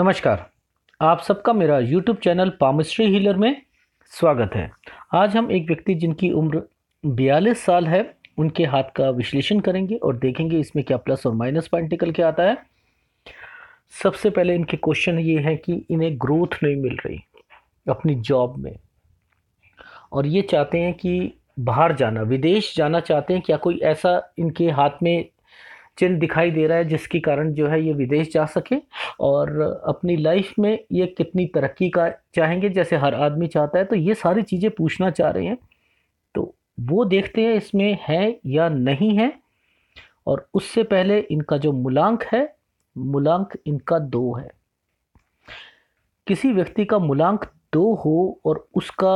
नमस्कार आप सबका मेरा YouTube चैनल पामिस्ट्री हीलर में स्वागत है आज हम एक व्यक्ति जिनकी उम्र 42 साल है उनके हाथ का विश्लेषण करेंगे और देखेंगे इसमें क्या प्लस और माइनस पॉइंट निकल के आता है सबसे पहले इनके क्वेश्चन ये है कि इन्हें ग्रोथ नहीं मिल रही अपनी जॉब में और ये चाहते हैं कि बाहर जाना विदेश जाना चाहते हैं क्या कोई ऐसा इनके हाथ में चिन्ह दिखाई दे रहा है जिसके कारण जो है ये विदेश जा सके और अपनी लाइफ में ये कितनी तरक्की का चाहेंगे जैसे हर आदमी चाहता है तो ये सारी चीज़ें पूछना चाह रहे हैं तो वो देखते हैं इसमें है या नहीं है और उससे पहले इनका जो मूलांक है मूलांक इनका दो है किसी व्यक्ति का मूलांक दो हो और उसका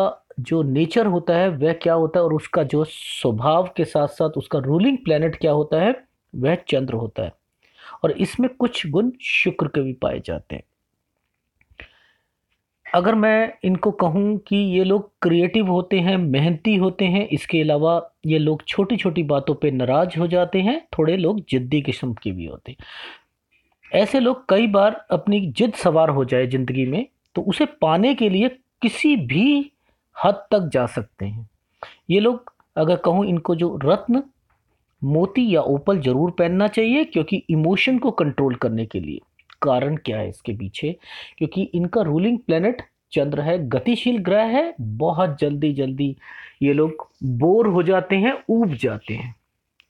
जो नेचर होता है वह क्या होता है और उसका जो स्वभाव के साथ साथ उसका रूलिंग प्लानट क्या होता है वह चंद्र होता है और इसमें कुछ गुण शुक्र के भी पाए जाते हैं अगर मैं इनको कहूँ कि ये लोग क्रिएटिव होते हैं मेहनती होते हैं इसके अलावा ये लोग छोटी छोटी बातों पे नाराज हो जाते हैं थोड़े लोग जिद्दी किस्म के भी होते हैं ऐसे लोग कई बार अपनी जिद सवार हो जाए ज़िंदगी में तो उसे पाने के लिए किसी भी हद तक जा सकते हैं ये लोग अगर कहूँ इनको जो रत्न मोती या ओपल ज़रूर पहनना चाहिए क्योंकि इमोशन को कंट्रोल करने के लिए कारण क्या है इसके पीछे क्योंकि इनका रूलिंग प्लेनेट चंद्र है गतिशील ग्रह है बहुत जल्दी जल्दी ये लोग बोर हो जाते हैं ऊब जाते हैं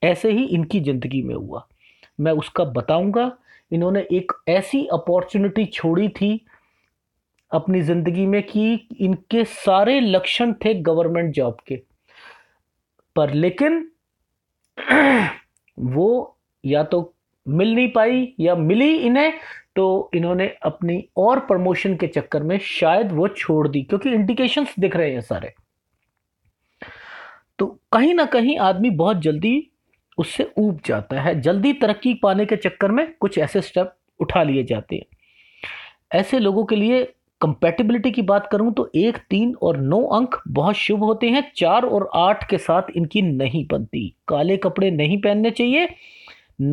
ऐसे ही इनकी ज़िंदगी में हुआ मैं उसका बताऊंगा इन्होंने एक ऐसी अपॉर्चुनिटी छोड़ी थी अपनी ज़िंदगी में कि इनके सारे लक्षण थे गवर्नमेंट जॉब के पर लेकिन वो या तो मिल नहीं पाई या मिली इन्हें तो इन्होंने अपनी और प्रमोशन के चक्कर में शायद वो छोड़ दी क्योंकि इंडिकेशंस दिख रहे हैं सारे तो कहीं ना कहीं आदमी बहुत जल्दी उससे ऊब जाता है जल्दी तरक्की पाने के चक्कर में कुछ ऐसे स्टेप उठा लिए जाते हैं ऐसे लोगों के लिए कंपेटिबिलिटी की बात करूं तो एक तीन और नौ अंक बहुत शुभ होते हैं चार और आठ के साथ इनकी नहीं बनती काले कपड़े नहीं पहनने चाहिए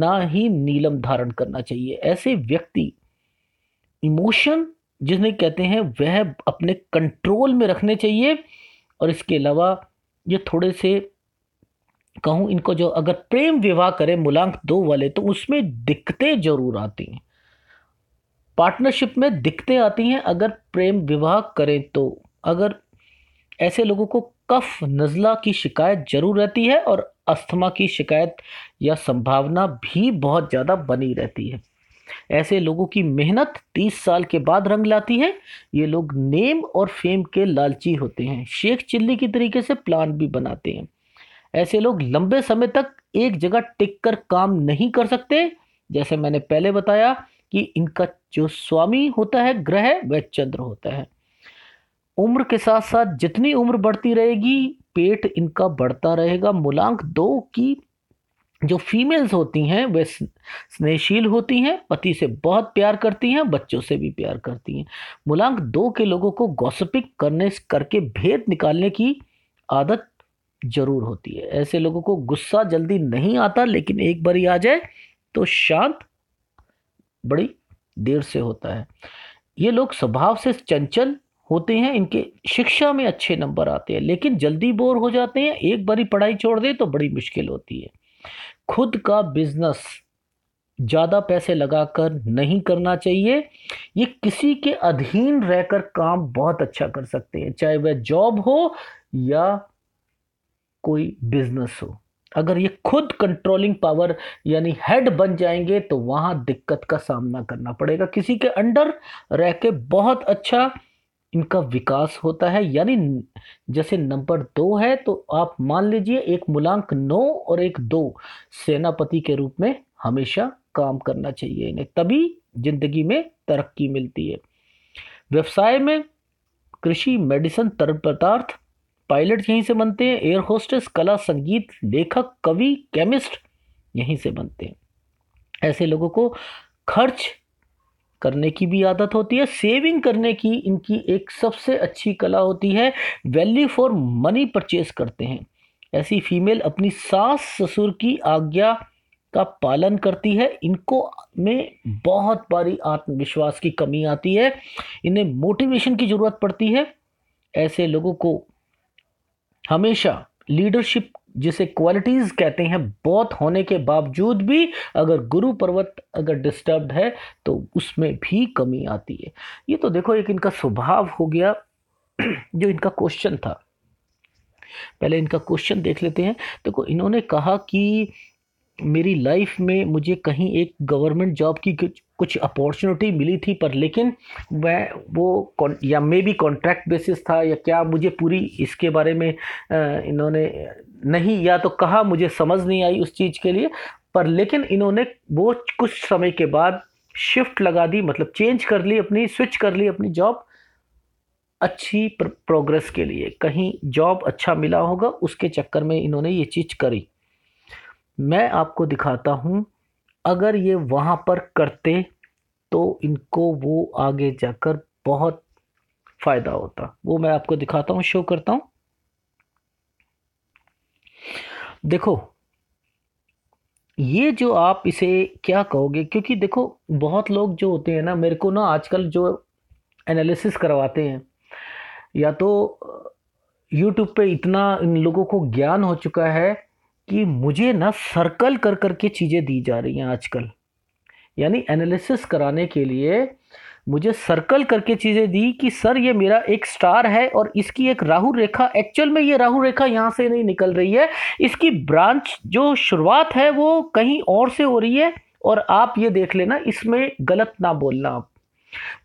ना ही नीलम धारण करना चाहिए ऐसे व्यक्ति इमोशन जिसने कहते हैं वह अपने कंट्रोल में रखने चाहिए और इसके अलावा ये थोड़े से कहूँ इनको जो अगर प्रेम विवाह करें मूलांक दो वाले तो उसमें दिक्कतें जरूर आती हैं पार्टनरशिप में दिक्कतें आती हैं अगर प्रेम विवाह करें तो अगर ऐसे लोगों को कफ नज़ला की शिकायत जरूर रहती है और अस्थमा की शिकायत या संभावना भी बहुत ज़्यादा बनी रहती है ऐसे लोगों की मेहनत तीस साल के बाद रंग लाती है ये लोग नेम और फेम के लालची होते हैं शेख चिल्ली की तरीके से प्लान भी बनाते हैं ऐसे लोग लंबे समय तक एक जगह टिक कर काम नहीं कर सकते जैसे मैंने पहले बताया कि इनका जो स्वामी होता है ग्रह वह चंद्र होता है उम्र के साथ साथ जितनी उम्र बढ़ती रहेगी पेट इनका बढ़ता रहेगा मूलांक दो की जो फीमेल्स होती हैं वे स्नेहशील होती हैं पति से बहुत प्यार करती हैं बच्चों से भी प्यार करती हैं मूलांक दो के लोगों को गॉसपिक करने करके भेद निकालने की आदत जरूर होती है ऐसे लोगों को गुस्सा जल्दी नहीं आता लेकिन एक बार ही आ जाए तो शांत बड़ी देर से होता है ये लोग स्वभाव से चंचल होते हैं इनके शिक्षा में अच्छे नंबर आते हैं लेकिन जल्दी बोर हो जाते हैं एक बारी पढ़ाई छोड़ दें तो बड़ी मुश्किल होती है खुद का बिजनेस ज़्यादा पैसे लगाकर नहीं करना चाहिए ये किसी के अधीन रहकर काम बहुत अच्छा कर सकते हैं चाहे वह जॉब हो या कोई बिजनेस हो अगर ये खुद कंट्रोलिंग पावर यानी हेड बन जाएंगे तो वहाँ दिक्कत का सामना करना पड़ेगा किसी के अंडर रह के बहुत अच्छा इनका विकास होता है यानी जैसे नंबर दो है तो आप मान लीजिए एक मूलांक नौ और एक दो सेनापति के रूप में हमेशा काम करना चाहिए इन्हें तभी जिंदगी में तरक्की मिलती है व्यवसाय में कृषि मेडिसिन तरल पदार्थ पायलट यहीं से बनते हैं एयर होस्टेस कला संगीत लेखक कवि केमिस्ट यहीं से बनते हैं ऐसे लोगों को खर्च करने की भी आदत होती है सेविंग करने की इनकी एक सबसे अच्छी कला होती है वैल्यू फॉर मनी परचेज करते हैं ऐसी फीमेल अपनी सास ससुर की आज्ञा का पालन करती है इनको में बहुत बारी आत्मविश्वास की कमी आती है इन्हें मोटिवेशन की ज़रूरत पड़ती है ऐसे लोगों को हमेशा लीडरशिप जिसे क्वालिटीज़ कहते हैं बहुत होने के बावजूद भी अगर गुरु पर्वत अगर डिस्टर्ब है तो उसमें भी कमी आती है ये तो देखो एक इनका स्वभाव हो गया जो इनका क्वेश्चन था पहले इनका क्वेश्चन देख लेते हैं देखो इन्होंने कहा कि मेरी लाइफ में मुझे कहीं एक गवर्नमेंट जॉब की कुछ अपॉर्चुनिटी मिली थी पर लेकिन मैं वो या मे बी कॉन्ट्रैक्ट बेसिस था या क्या मुझे पूरी इसके बारे में इन्होंने नहीं या तो कहा मुझे समझ नहीं आई उस चीज़ के लिए पर लेकिन इन्होंने वो कुछ समय के बाद शिफ्ट लगा दी मतलब चेंज कर ली अपनी स्विच कर ली अपनी जॉब अच्छी प्रोग्रेस के लिए कहीं जॉब अच्छा मिला होगा उसके चक्कर में इन्होंने ये चीज़ करी मैं आपको दिखाता हूँ अगर ये वहाँ पर करते तो इनको वो आगे जाकर बहुत फ़ायदा होता वो मैं आपको दिखाता हूँ शो करता हूँ देखो ये जो आप इसे क्या कहोगे क्योंकि देखो बहुत लोग जो होते हैं ना मेरे को ना आजकल जो एनालिसिस करवाते हैं या तो यूट्यूब पे इतना इन लोगों को ज्ञान हो चुका है कि मुझे ना सर्कल कर कर के चीज़ें दी जा रही हैं आजकल यानी एनालिसिस कराने के लिए मुझे सर्कल करके चीज़ें दी कि सर ये मेरा एक स्टार है और इसकी एक राहु रेखा एक्चुअल में ये राहु रेखा यहाँ से नहीं निकल रही है इसकी ब्रांच जो शुरुआत है वो कहीं और से हो रही है और आप ये देख लेना इसमें गलत ना बोलना आप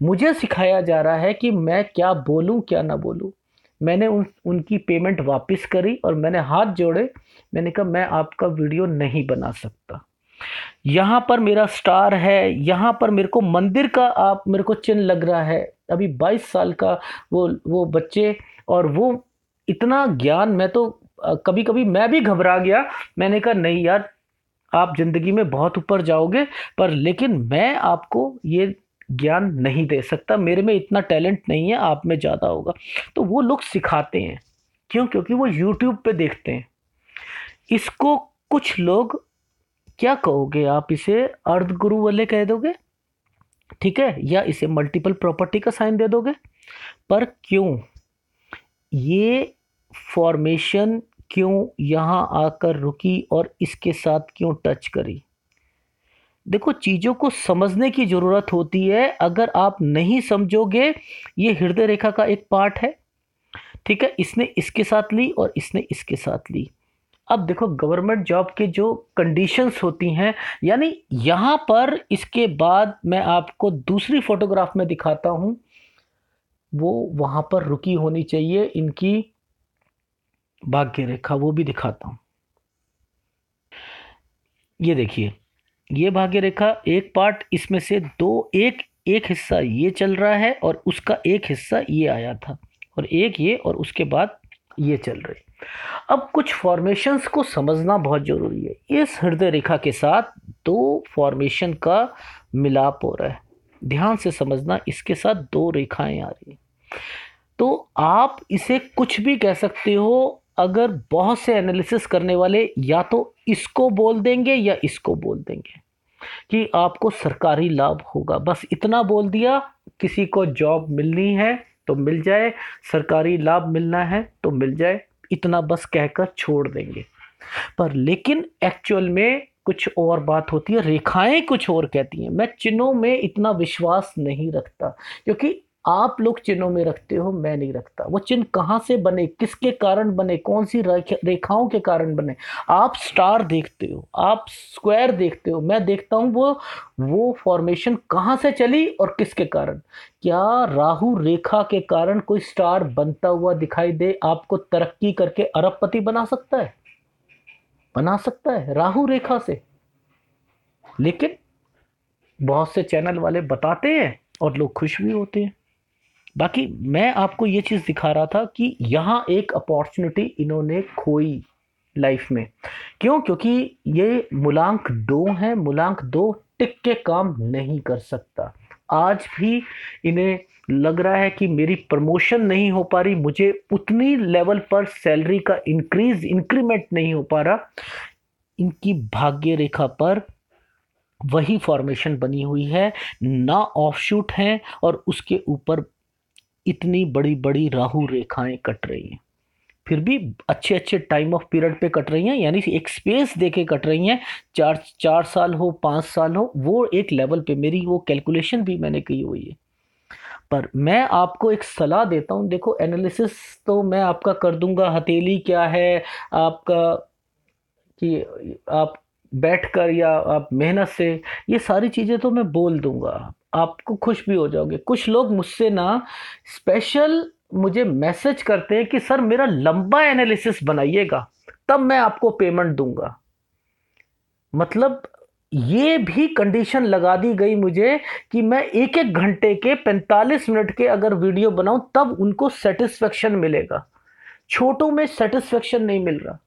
मुझे सिखाया जा रहा है कि मैं क्या बोलूँ क्या ना बोलूँ मैंने उन उनकी पेमेंट वापस करी और मैंने हाथ जोड़े मैंने कहा मैं आपका वीडियो नहीं बना सकता यहाँ पर मेरा स्टार है यहाँ पर मेरे को मंदिर का आप मेरे को चिन्ह लग रहा है अभी 22 साल का वो वो बच्चे और वो इतना ज्ञान मैं तो कभी कभी मैं भी घबरा गया मैंने कहा नहीं यार आप ज़िंदगी में बहुत ऊपर जाओगे पर लेकिन मैं आपको ये ज्ञान नहीं दे सकता मेरे में इतना टैलेंट नहीं है आप में ज़्यादा होगा तो वो लोग सिखाते हैं क्यों क्योंकि वो यूट्यूब पे देखते हैं इसको कुछ लोग क्या कहोगे आप इसे अर्ध गुरु वाले कह दोगे ठीक है या इसे मल्टीपल प्रॉपर्टी का साइन दे दोगे पर क्यों ये फॉर्मेशन क्यों यहाँ आकर रुकी और इसके साथ क्यों टच करी देखो चीज़ों को समझने की ज़रूरत होती है अगर आप नहीं समझोगे ये हृदय रेखा का एक पार्ट है ठीक है इसने इसके साथ ली और इसने इसके साथ ली अब देखो गवर्नमेंट जॉब की जो कंडीशंस होती हैं यानी यहाँ पर इसके बाद मैं आपको दूसरी फोटोग्राफ में दिखाता हूँ वो वहाँ पर रुकी होनी चाहिए इनकी भाग्य रेखा वो भी दिखाता हूँ ये देखिए ये भाग्य रेखा एक पार्ट इसमें से दो एक एक हिस्सा ये चल रहा है और उसका एक हिस्सा ये आया था और एक ये और उसके बाद ये चल रही अब कुछ फॉर्मेशंस को समझना बहुत ज़रूरी है इस हृदय रेखा के साथ दो फॉर्मेशन का मिलाप हो रहा है ध्यान से समझना इसके साथ दो रेखाएं आ रही हैं तो आप इसे कुछ भी कह सकते हो अगर बहुत से एनालिसिस करने वाले या तो इसको बोल देंगे या इसको बोल देंगे कि आपको सरकारी लाभ होगा बस इतना बोल दिया किसी को जॉब मिलनी है तो मिल जाए सरकारी लाभ मिलना है तो मिल जाए इतना बस कहकर छोड़ देंगे पर लेकिन एक्चुअल में कुछ और बात होती है रेखाएं कुछ और कहती हैं मैं चिन्हों में इतना विश्वास नहीं रखता क्योंकि आप लोग चिन्हों में रखते हो मैं नहीं रखता वो चिन्ह कहाँ से बने किसके कारण बने कौन सी रेखाओं के कारण बने आप स्टार देखते हो आप स्क्वायर देखते हो मैं देखता हूँ वो वो फॉर्मेशन कहाँ से चली और किसके कारण क्या राहु रेखा के कारण कोई स्टार बनता हुआ दिखाई दे आपको तरक्की करके अरबपति बना सकता है बना सकता है राहु रेखा से लेकिन बहुत से चैनल वाले बताते हैं और लोग खुश भी होते हैं बाकी मैं आपको ये चीज़ दिखा रहा था कि यहाँ एक अपॉर्चुनिटी इन्होंने खोई लाइफ में क्यों क्योंकि ये मूलांक दो है मूलांक दो टिक के काम नहीं कर सकता आज भी इन्हें लग रहा है कि मेरी प्रमोशन नहीं हो पा रही मुझे उतनी लेवल पर सैलरी का इंक्रीज इंक्रीमेंट नहीं हो पा रहा इनकी भाग्य रेखा पर वही फॉर्मेशन बनी हुई है ना ऑफ शूट हैं और उसके ऊपर इतनी बड़ी बड़ी राहु रेखाएं कट रही हैं फिर भी अच्छे अच्छे टाइम ऑफ पीरियड पे कट रही हैं यानी एक स्पेस दे के कट रही हैं चार चार साल हो पाँच साल हो वो एक लेवल पे मेरी वो कैलकुलेशन भी मैंने की हुई है पर मैं आपको एक सलाह देता हूँ देखो एनालिसिस तो मैं आपका कर दूंगा हथेली क्या है आपका कि आप बैठ कर या आप मेहनत से ये सारी चीज़ें तो मैं बोल दूंगा आपको खुश भी हो जाओगे कुछ लोग मुझसे ना स्पेशल मुझे मैसेज करते हैं कि सर मेरा लंबा एनालिसिस बनाइएगा तब मैं आपको पेमेंट दूंगा मतलब ये भी कंडीशन लगा दी गई मुझे कि मैं एक एक घंटे के 45 मिनट के अगर वीडियो बनाऊं तब उनको सेटिस्फेक्शन मिलेगा छोटों में सेटिस्फेक्शन नहीं मिल रहा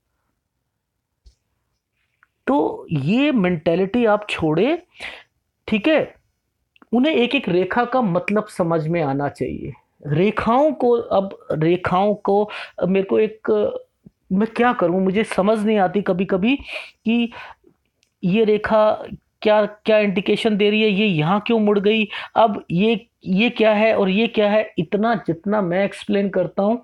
तो ये मेंटेलिटी आप छोड़े ठीक है उन्हें एक एक रेखा का मतलब समझ में आना चाहिए रेखाओं को अब रेखाओं को मेरे को एक मैं क्या करूं मुझे समझ नहीं आती कभी कभी कि ये रेखा क्या क्या इंडिकेशन दे रही है ये यहाँ क्यों मुड़ गई अब ये ये क्या है और ये क्या है इतना जितना मैं एक्सप्लेन करता हूँ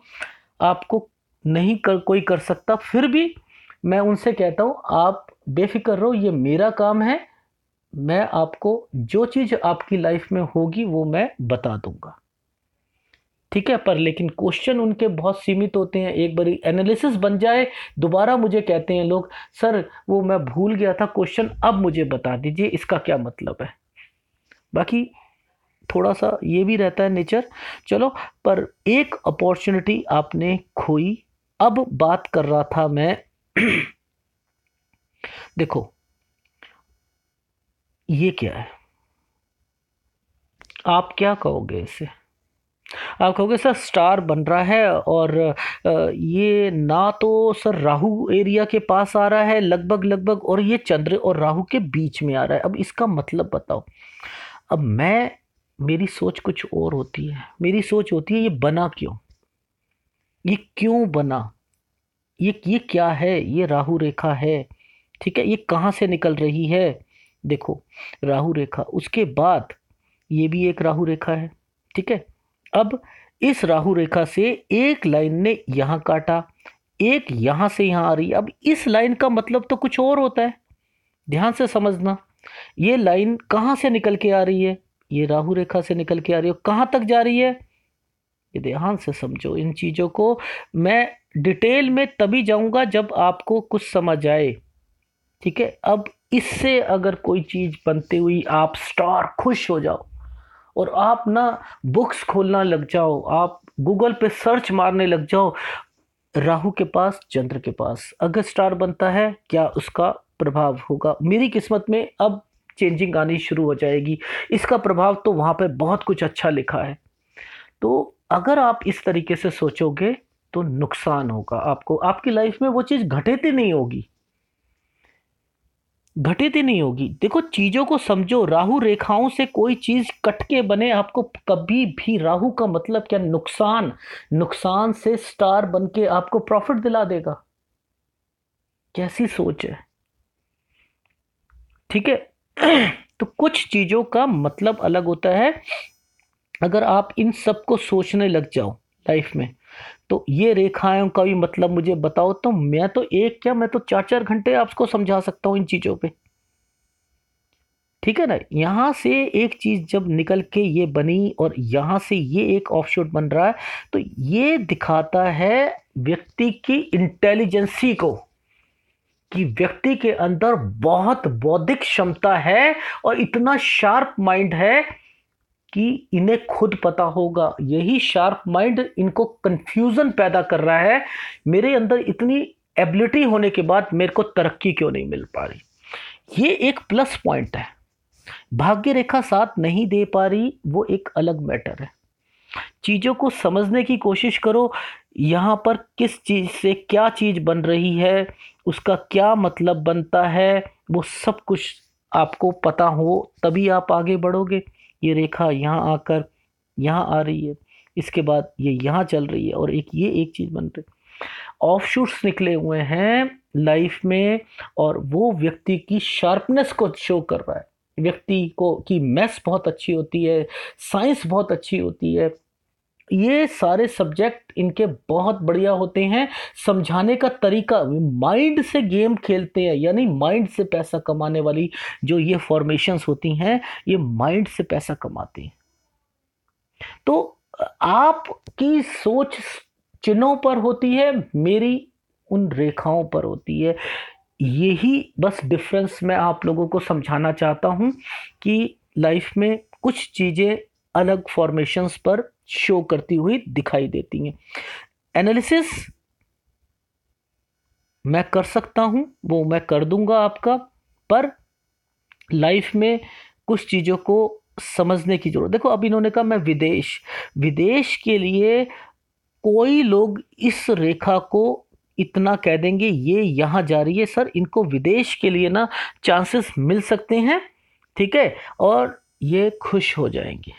आपको नहीं कर कोई कर सकता फिर भी मैं उनसे कहता हूँ आप बेफिक्र रहो ये मेरा काम है मैं आपको जो चीज़ आपकी लाइफ में होगी वो मैं बता दूंगा ठीक है पर लेकिन क्वेश्चन उनके बहुत सीमित होते हैं एक बार एनालिसिस बन जाए दोबारा मुझे कहते हैं लोग सर वो मैं भूल गया था क्वेश्चन अब मुझे बता दीजिए इसका क्या मतलब है बाकी थोड़ा सा ये भी रहता है नेचर चलो पर एक अपॉर्चुनिटी आपने खोई अब बात कर रहा था मैं देखो ये क्या है आप क्या कहोगे इसे आप कहोगे सर स्टार बन रहा है और ये ना तो सर राहु एरिया के पास आ रहा है लगभग लगभग और ये चंद्र और राहु के बीच में आ रहा है अब इसका मतलब बताओ अब मैं मेरी सोच कुछ और होती है मेरी सोच होती है ये बना क्यों ये क्यों बना ये ये क्या है ये राहु रेखा है ठीक है ये कहाँ से निकल रही है देखो राहु रेखा उसके बाद ये भी एक राहु रेखा है ठीक है अब इस राहु रेखा से एक लाइन ने यहाँ काटा एक यहाँ से यहाँ आ रही अब इस लाइन का मतलब तो कुछ और होता है ध्यान से समझना ये लाइन कहाँ से निकल के आ रही है ये राहु रेखा से निकल के आ रही है कहाँ तक जा रही है ये ध्यान से समझो इन चीज़ों को मैं डिटेल में तभी जाऊँगा जब आपको कुछ समझ आए ठीक है अब इससे अगर कोई चीज़ बनते हुई आप स्टार खुश हो जाओ और आप ना बुक्स खोलना लग जाओ आप गूगल पे सर्च मारने लग जाओ राहु के पास चंद्र के पास अगर स्टार बनता है क्या उसका प्रभाव होगा मेरी किस्मत में अब चेंजिंग आनी शुरू हो जाएगी इसका प्रभाव तो वहाँ पर बहुत कुछ अच्छा लिखा है तो अगर आप इस तरीके से सोचोगे तो नुकसान होगा आपको आपकी लाइफ में वो चीज़ घटेती नहीं होगी घटित ही नहीं होगी देखो चीज़ों को समझो राहु रेखाओं से कोई चीज़ कट के बने आपको कभी भी राहु का मतलब क्या नुकसान नुकसान से स्टार बन के आपको प्रॉफिट दिला देगा कैसी सोच है ठीक है तो कुछ चीज़ों का मतलब अलग होता है अगर आप इन सब को सोचने लग जाओ लाइफ में तो ये रेखाओं का भी मतलब मुझे बताओ तो मैं तो एक क्या मैं तो चार चार घंटे आपको समझा सकता हूँ इन चीज़ों पे ठीक है ना यहाँ से एक चीज़ जब निकल के ये बनी और यहाँ से ये एक ऑफशूट बन रहा है तो ये दिखाता है व्यक्ति की इंटेलिजेंसी को कि व्यक्ति के अंदर बहुत बौद्धिक क्षमता है और इतना शार्प माइंड है कि इन्हें खुद पता होगा यही शार्प माइंड इनको कंफ्यूजन पैदा कर रहा है मेरे अंदर इतनी एबिलिटी होने के बाद मेरे को तरक्की क्यों नहीं मिल पा रही ये एक प्लस पॉइंट है भाग्य रेखा साथ नहीं दे पा रही वो एक अलग मैटर है चीज़ों को समझने की कोशिश करो यहाँ पर किस चीज़ से क्या चीज़ बन रही है उसका क्या मतलब बनता है वो सब कुछ आपको पता हो तभी आप आगे बढ़ोगे ये रेखा यहाँ आकर यहाँ आ रही है इसके बाद ये यहाँ चल रही है और एक ये एक चीज़ बन रही है ऑफ शूट्स निकले हुए हैं लाइफ में और वो व्यक्ति की शार्पनेस को शो कर रहा है व्यक्ति को की मैथ्स बहुत अच्छी होती है साइंस बहुत अच्छी होती है ये सारे सब्जेक्ट इनके बहुत बढ़िया होते हैं समझाने का तरीका माइंड से गेम खेलते हैं यानी माइंड से पैसा कमाने वाली जो ये फॉर्मेशंस होती हैं ये माइंड से पैसा कमाते हैं तो आपकी सोच चिन्हों पर होती है मेरी उन रेखाओं पर होती है यही बस डिफरेंस मैं आप लोगों को समझाना चाहता हूँ कि लाइफ में कुछ चीज़ें अलग फॉर्मेशंस पर शो करती हुई दिखाई देती हैं एनालिसिस मैं कर सकता हूं वो मैं कर दूंगा आपका पर लाइफ में कुछ चीज़ों को समझने की ज़रूरत देखो अब इन्होंने कहा मैं विदेश विदेश के लिए कोई लोग इस रेखा को इतना कह देंगे ये यहाँ जा रही है सर इनको विदेश के लिए ना चांसेस मिल सकते हैं ठीक है और ये खुश हो जाएंगे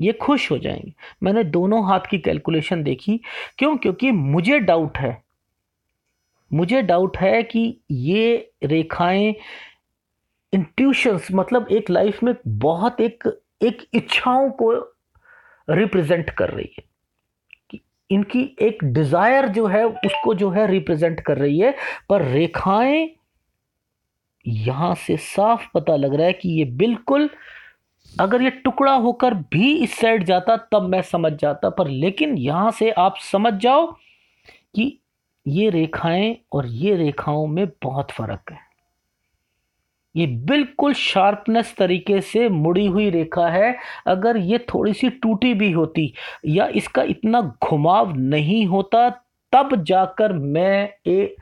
ये खुश हो जाएंगे मैंने दोनों हाथ की कैलकुलेशन देखी क्यों क्योंकि मुझे डाउट है मुझे डाउट है कि ये रेखाएं इंट्यूशंस मतलब एक लाइफ में बहुत एक एक इच्छाओं को रिप्रेजेंट कर रही है कि इनकी एक डिज़ायर जो है उसको जो है रिप्रेजेंट कर रही है पर रेखाएं यहाँ से साफ पता लग रहा है कि ये बिल्कुल अगर ये टुकड़ा होकर भी इस साइड जाता तब मैं समझ जाता पर लेकिन यहाँ से आप समझ जाओ कि ये रेखाएं और ये रेखाओं में बहुत फ़र्क है ये बिल्कुल शार्पनेस तरीके से मुड़ी हुई रेखा है अगर ये थोड़ी सी टूटी भी होती या इसका इतना घुमाव नहीं होता तब जाकर मैं ए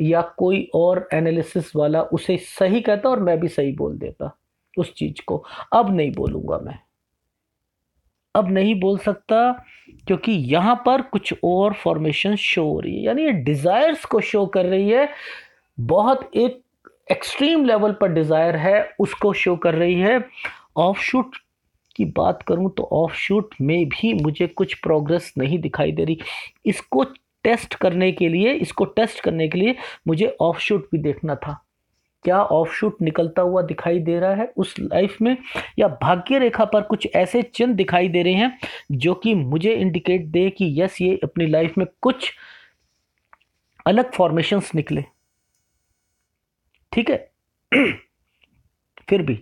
या कोई और एनालिसिस वाला उसे सही कहता और मैं भी सही बोल देता उस चीज़ को अब नहीं बोलूंगा मैं अब नहीं बोल सकता क्योंकि यहां पर कुछ और फॉर्मेशन शो हो रही है यानी ये डिज़ायर्स को शो कर रही है बहुत एक एक्सट्रीम लेवल पर डिज़ायर है उसको शो कर रही है ऑफ शूट की बात करूं तो ऑफ शूट में भी मुझे कुछ प्रोग्रेस नहीं दिखाई दे रही इसको टेस्ट करने के लिए इसको टेस्ट करने के लिए मुझे ऑफ शूट भी देखना था क्या ऑफशूट निकलता हुआ दिखाई दे रहा है उस लाइफ में या भाग्य रेखा पर कुछ ऐसे चिन्ह दिखाई दे रहे हैं जो कि मुझे इंडिकेट दे कि यस ये अपनी लाइफ में कुछ अलग फॉर्मेशंस निकले ठीक है फिर भी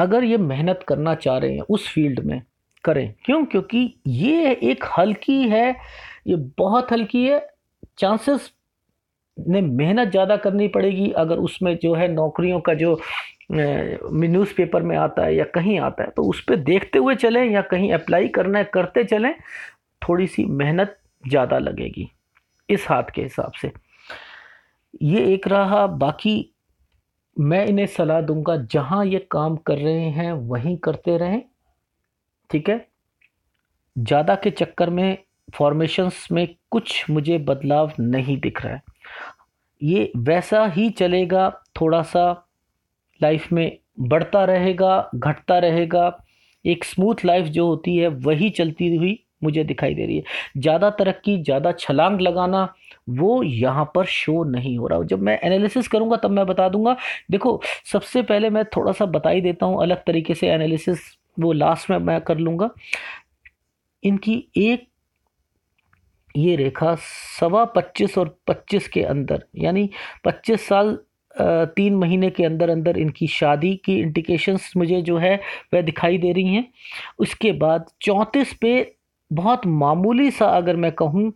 अगर ये मेहनत करना चाह रहे हैं उस फील्ड में करें क्यों क्योंकि ये एक हल्की है ये बहुत हल्की है चांसेस ने मेहनत ज़्यादा करनी पड़ेगी अगर उसमें जो है नौकरियों का जो न्यूज़ पेपर में आता है या कहीं आता है तो उस पर देखते हुए चलें या कहीं अप्लाई करना है करते चलें थोड़ी सी मेहनत ज़्यादा लगेगी इस हाथ के हिसाब से ये एक रहा बाकी मैं इन्हें सलाह दूंगा जहाँ ये काम कर रहे हैं वहीं करते रहें ठीक है ज़्यादा के चक्कर में फॉर्मेशंस में कुछ मुझे बदलाव नहीं दिख रहा है ये वैसा ही चलेगा थोड़ा सा लाइफ में बढ़ता रहेगा घटता रहेगा एक स्मूथ लाइफ जो होती है वही चलती हुई मुझे दिखाई दे रही है ज़्यादा तरक्की ज़्यादा छलांग लगाना वो यहाँ पर शो नहीं हो रहा जब मैं एनालिसिस करूँगा तब मैं बता दूंगा देखो सबसे पहले मैं थोड़ा सा बता ही देता हूँ अलग तरीके से एनालिसिस वो लास्ट में मैं कर लूँगा इनकी एक ये रेखा सवा पच्चीस और पच्चीस के अंदर यानी पच्चीस साल तीन महीने के अंदर अंदर इनकी शादी की इंडिकेशंस मुझे जो है वह दिखाई दे रही हैं उसके बाद चौंतीस पे बहुत मामूली सा अगर मैं कहूँ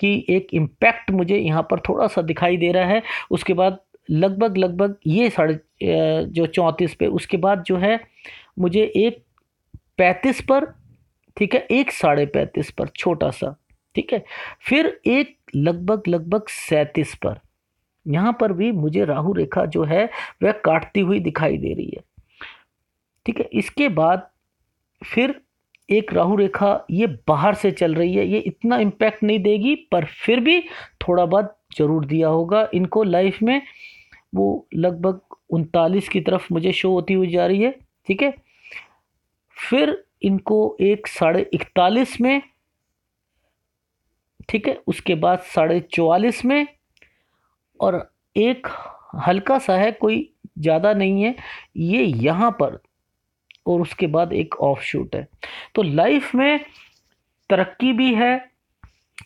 कि एक इम्पैक्ट मुझे यहाँ पर थोड़ा सा दिखाई दे रहा है उसके बाद लगभग लगभग ये साढ़े जो चौंतीस पे उसके बाद जो है मुझे एक पैंतीस पर ठीक है एक साढ़े पैंतीस पर छोटा सा ठीक है फिर एक लगभग लगभग सैंतीस पर यहाँ पर भी मुझे राहु रेखा जो है वह काटती हुई दिखाई दे रही है ठीक है इसके बाद फिर एक राहु रेखा ये बाहर से चल रही है ये इतना इम्पैक्ट नहीं देगी पर फिर भी थोड़ा बहुत ज़रूर दिया होगा इनको लाइफ में वो लगभग उनतालीस की तरफ मुझे शो होती हुई जा रही है ठीक है फिर इनको एक साढ़े इकतालीस में ठीक है उसके बाद साढ़े चौवालीस में और एक हल्का सा है कोई ज़्यादा नहीं है ये यहाँ पर और उसके बाद एक ऑफ शूट है तो लाइफ में तरक्की भी है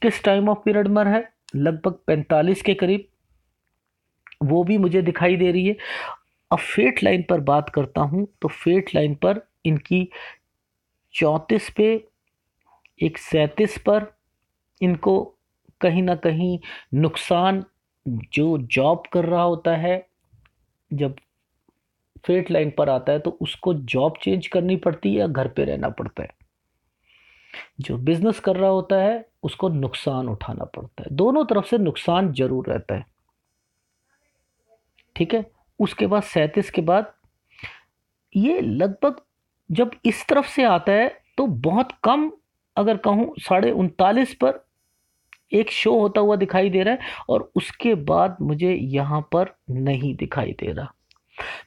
किस टाइम ऑफ पीरियड में है लगभग पैंतालीस के करीब वो भी मुझे दिखाई दे रही है अब फेट लाइन पर बात करता हूँ तो फेट लाइन पर इनकी चौंतीस पे एक सैंतीस पर इनको कहीं ना कहीं नुकसान जो जॉब कर रहा होता है जब फेट लाइन पर आता है तो उसको जॉब चेंज करनी पड़ती है या घर पे रहना पड़ता है जो बिजनेस कर रहा होता है उसको नुकसान उठाना पड़ता है दोनों तरफ से नुकसान जरूर रहता है ठीक है उसके बाद सैंतीस के बाद ये लगभग जब इस तरफ से आता है तो बहुत कम अगर कहूँ साढ़े उनतालीस पर एक शो होता हुआ दिखाई दे रहा है और उसके बाद मुझे यहाँ पर नहीं दिखाई दे रहा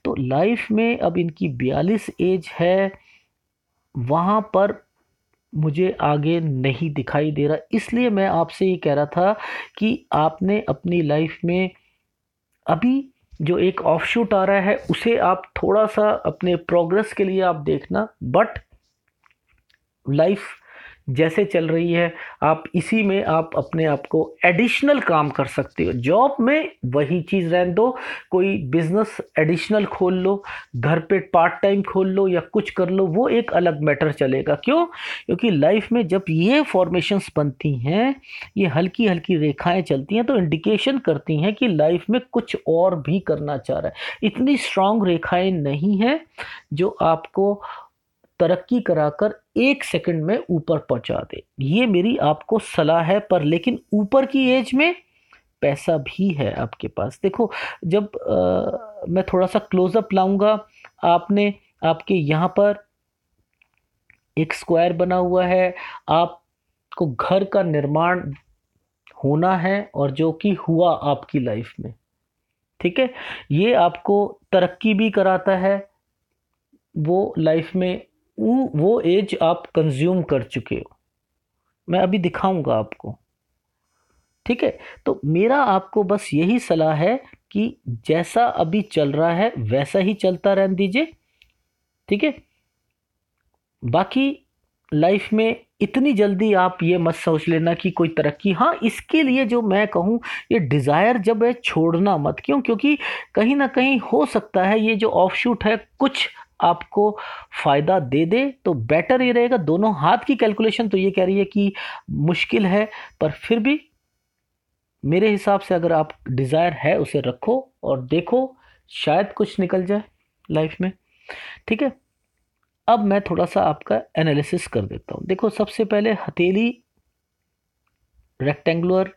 तो लाइफ में अब इनकी बयालीस एज है वहाँ पर मुझे आगे नहीं दिखाई दे रहा इसलिए मैं आपसे ये कह रहा था कि आपने अपनी लाइफ में अभी जो एक ऑफ शूट आ रहा है उसे आप थोड़ा सा अपने प्रोग्रेस के लिए आप देखना बट लाइफ जैसे चल रही है आप इसी में आप अपने आप को एडिशनल काम कर सकते हो जॉब में वही चीज़ रहने दो कोई बिज़नेस एडिशनल खोल लो घर पे पार्ट टाइम खोल लो या कुछ कर लो वो एक अलग मैटर चलेगा क्यों क्योंकि लाइफ में जब ये फॉर्मेशंस बनती हैं ये हल्की हल्की रेखाएं चलती हैं तो इंडिकेशन करती हैं कि लाइफ में कुछ और भी करना चाह रहा है इतनी स्ट्रांग रेखाएँ नहीं हैं जो आपको तरक्की कराकर एक सेकंड में ऊपर पहुंचा दे ये मेरी आपको सलाह है पर लेकिन ऊपर की एज में पैसा भी है आपके पास देखो जब आ, मैं थोड़ा सा क्लोजअप लाऊंगा आपने आपके यहाँ पर एक स्क्वायर बना हुआ है आपको घर का निर्माण होना है और जो कि हुआ आपकी लाइफ में ठीक है ये आपको तरक्की भी कराता है वो लाइफ में वो एज आप कंज्यूम कर चुके हो मैं अभी दिखाऊंगा आपको ठीक है तो मेरा आपको बस यही सलाह है कि जैसा अभी चल रहा है वैसा ही चलता रहने दीजिए ठीक है बाकी लाइफ में इतनी जल्दी आप ये मत सोच लेना कि कोई तरक्की हाँ इसके लिए जो मैं कहूँ ये डिज़ायर जब है छोड़ना मत क्यों क्योंकि कहीं ना कहीं हो सकता है ये जो ऑफ शूट है कुछ आपको फ़ायदा दे दे तो बेटर ये रहेगा दोनों हाथ की कैलकुलेशन तो ये कह रही है कि मुश्किल है पर फिर भी मेरे हिसाब से अगर आप डिज़ायर है उसे रखो और देखो शायद कुछ निकल जाए लाइफ में ठीक है अब मैं थोड़ा सा आपका एनालिसिस कर देता हूँ देखो सबसे पहले हथेली रेक्टेंगुलर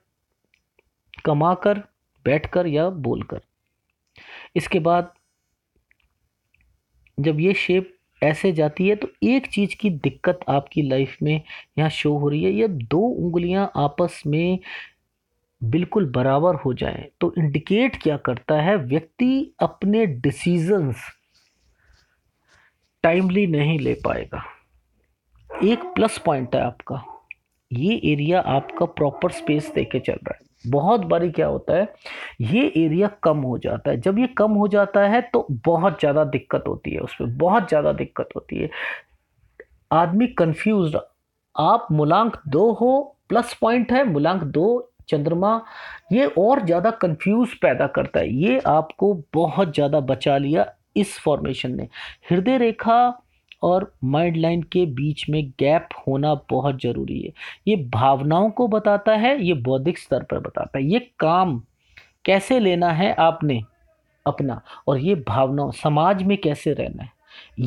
कमा कर या बोलकर इसके बाद जब ये शेप ऐसे जाती है तो एक चीज़ की दिक्कत आपकी लाइफ में यहाँ शो हो रही है या दो उंगलियाँ आपस में बिल्कुल बराबर हो जाए तो इंडिकेट क्या करता है व्यक्ति अपने डिसीजंस टाइमली नहीं ले पाएगा एक प्लस पॉइंट है आपका ये एरिया आपका प्रॉपर स्पेस देके चल रहा है बहुत बारी क्या होता है ये एरिया कम हो जाता है जब ये कम हो जाता है तो बहुत ज़्यादा दिक्कत होती है उसमें बहुत ज़्यादा दिक्कत होती है आदमी कंफ्यूज आप मूलांक दो हो प्लस पॉइंट है मूलांक दो चंद्रमा ये और ज़्यादा कंफ्यूज पैदा करता है ये आपको बहुत ज़्यादा बचा लिया इस फॉर्मेशन ने हृदय रेखा और माइंड लाइन के बीच में गैप होना बहुत ज़रूरी है ये भावनाओं को बताता है ये बौद्धिक स्तर पर बताता है ये काम कैसे लेना है आपने अपना और ये भावनाओं समाज में कैसे रहना है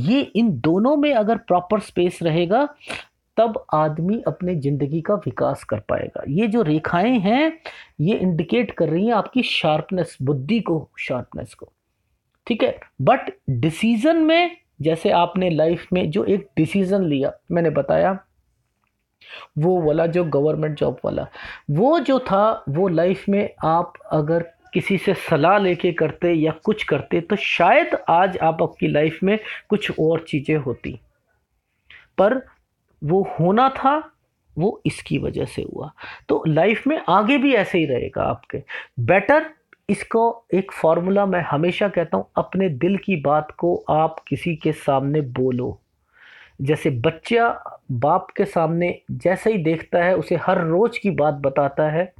ये इन दोनों में अगर प्रॉपर स्पेस रहेगा तब आदमी अपने ज़िंदगी का विकास कर पाएगा ये जो रेखाएं हैं ये इंडिकेट कर रही हैं आपकी शार्पनेस बुद्धि को शार्पनेस को ठीक है बट डिसीजन में जैसे आपने लाइफ में जो एक डिसीज़न लिया मैंने बताया वो वाला जो गवर्नमेंट जॉब वाला वो जो था वो लाइफ में आप अगर किसी से सलाह लेके करते या कुछ करते तो शायद आज आप आपकी लाइफ में कुछ और चीज़ें होती पर वो होना था वो इसकी वजह से हुआ तो लाइफ में आगे भी ऐसे ही रहेगा आपके बेटर इसको एक फार्मूला मैं हमेशा कहता हूँ अपने दिल की बात को आप किसी के सामने बोलो जैसे बच्चा बाप के सामने जैसे ही देखता है उसे हर रोज़ की बात बताता है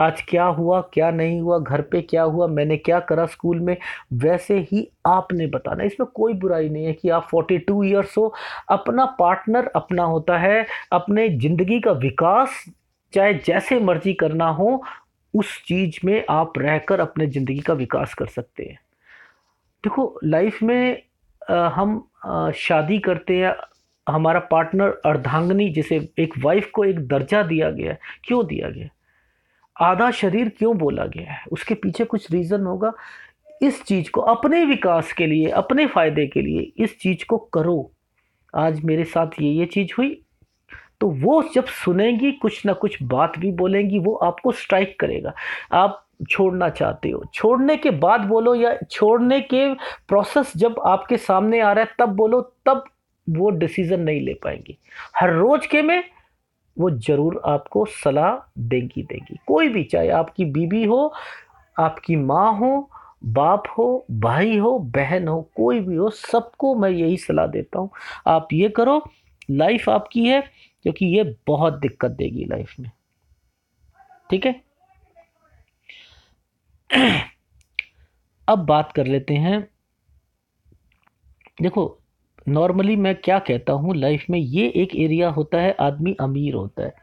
आज क्या हुआ क्या नहीं हुआ घर पे क्या हुआ मैंने क्या करा स्कूल में वैसे ही आपने बताना इसमें कोई बुराई नहीं है कि आप 42 इयर्स हो अपना पार्टनर अपना होता है अपने ज़िंदगी का विकास चाहे जैसे मर्जी करना हो उस चीज़ में आप रहकर अपने ज़िंदगी का विकास कर सकते हैं देखो लाइफ में आ, हम आ, शादी करते हैं हमारा पार्टनर अर्धांगनी जिसे एक वाइफ को एक दर्जा दिया गया है क्यों दिया गया आधा शरीर क्यों बोला गया है उसके पीछे कुछ रीज़न होगा इस चीज़ को अपने विकास के लिए अपने फ़ायदे के लिए इस चीज़ को करो आज मेरे साथ ये ये चीज़ हुई तो वो जब सुनेंगी कुछ ना कुछ बात भी बोलेंगी वो आपको स्ट्राइक करेगा आप छोड़ना चाहते हो छोड़ने के बाद बोलो या छोड़ने के प्रोसेस जब आपके सामने आ रहा है तब बोलो तब वो डिसीज़न नहीं ले पाएंगी हर रोज के में वो ज़रूर आपको सलाह देंगी देंगी कोई भी चाहे आपकी बीबी हो आपकी माँ हो बाप हो भाई हो बहन हो कोई भी हो सबको मैं यही सलाह देता हूँ आप ये करो लाइफ आपकी है क्योंकि ये बहुत दिक्कत देगी लाइफ में ठीक है अब बात कर लेते हैं देखो नॉर्मली मैं क्या कहता हूँ लाइफ में ये एक एरिया होता है आदमी अमीर होता है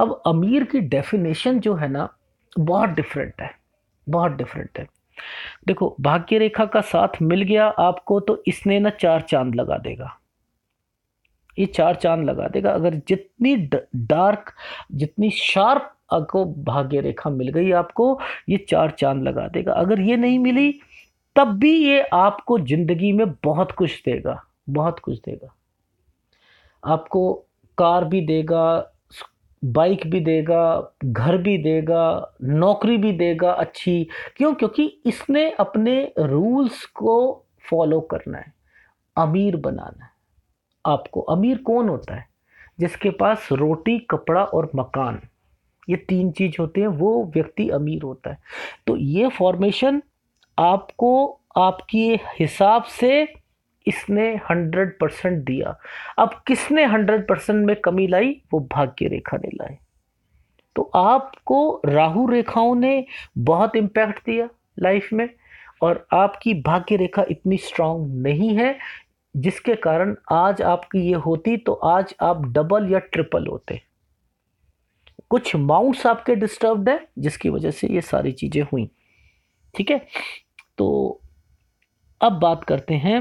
अब अमीर की डेफिनेशन जो है ना बहुत डिफरेंट है बहुत डिफरेंट है देखो भाग्य रेखा का साथ मिल गया आपको तो इसने ना चार चांद लगा देगा ये चार चांद लगा देगा अगर जितनी डार्क जितनी शार्प आपको भाग्य रेखा मिल गई आपको ये चार चांद लगा देगा अगर ये नहीं मिली तब भी ये आपको ज़िंदगी में बहुत कुछ देगा बहुत कुछ देगा आपको कार भी देगा बाइक भी देगा घर भी देगा नौकरी भी देगा अच्छी क्यों क्योंकि इसने अपने रूल्स को फॉलो करना है अमीर बनाना है आपको अमीर कौन होता है जिसके पास रोटी कपड़ा और मकान ये तीन चीज़ होती है वो व्यक्ति अमीर होता है तो ये फॉर्मेशन आपको आपके हिसाब से इसने हंड्रेड परसेंट दिया अब किसने हंड्रेड परसेंट में कमी लाई वो भाग्य रेखा ने लाई तो आपको राहु रेखाओं ने बहुत इम्पैक्ट दिया लाइफ में और आपकी भाग्य रेखा इतनी स्ट्रांग नहीं है जिसके कारण आज आपकी ये होती तो आज आप डबल या ट्रिपल होते कुछ माउंट्स आपके डिस्टर्ब्ड है जिसकी वजह से ये सारी चीज़ें हुई ठीक है तो अब बात करते हैं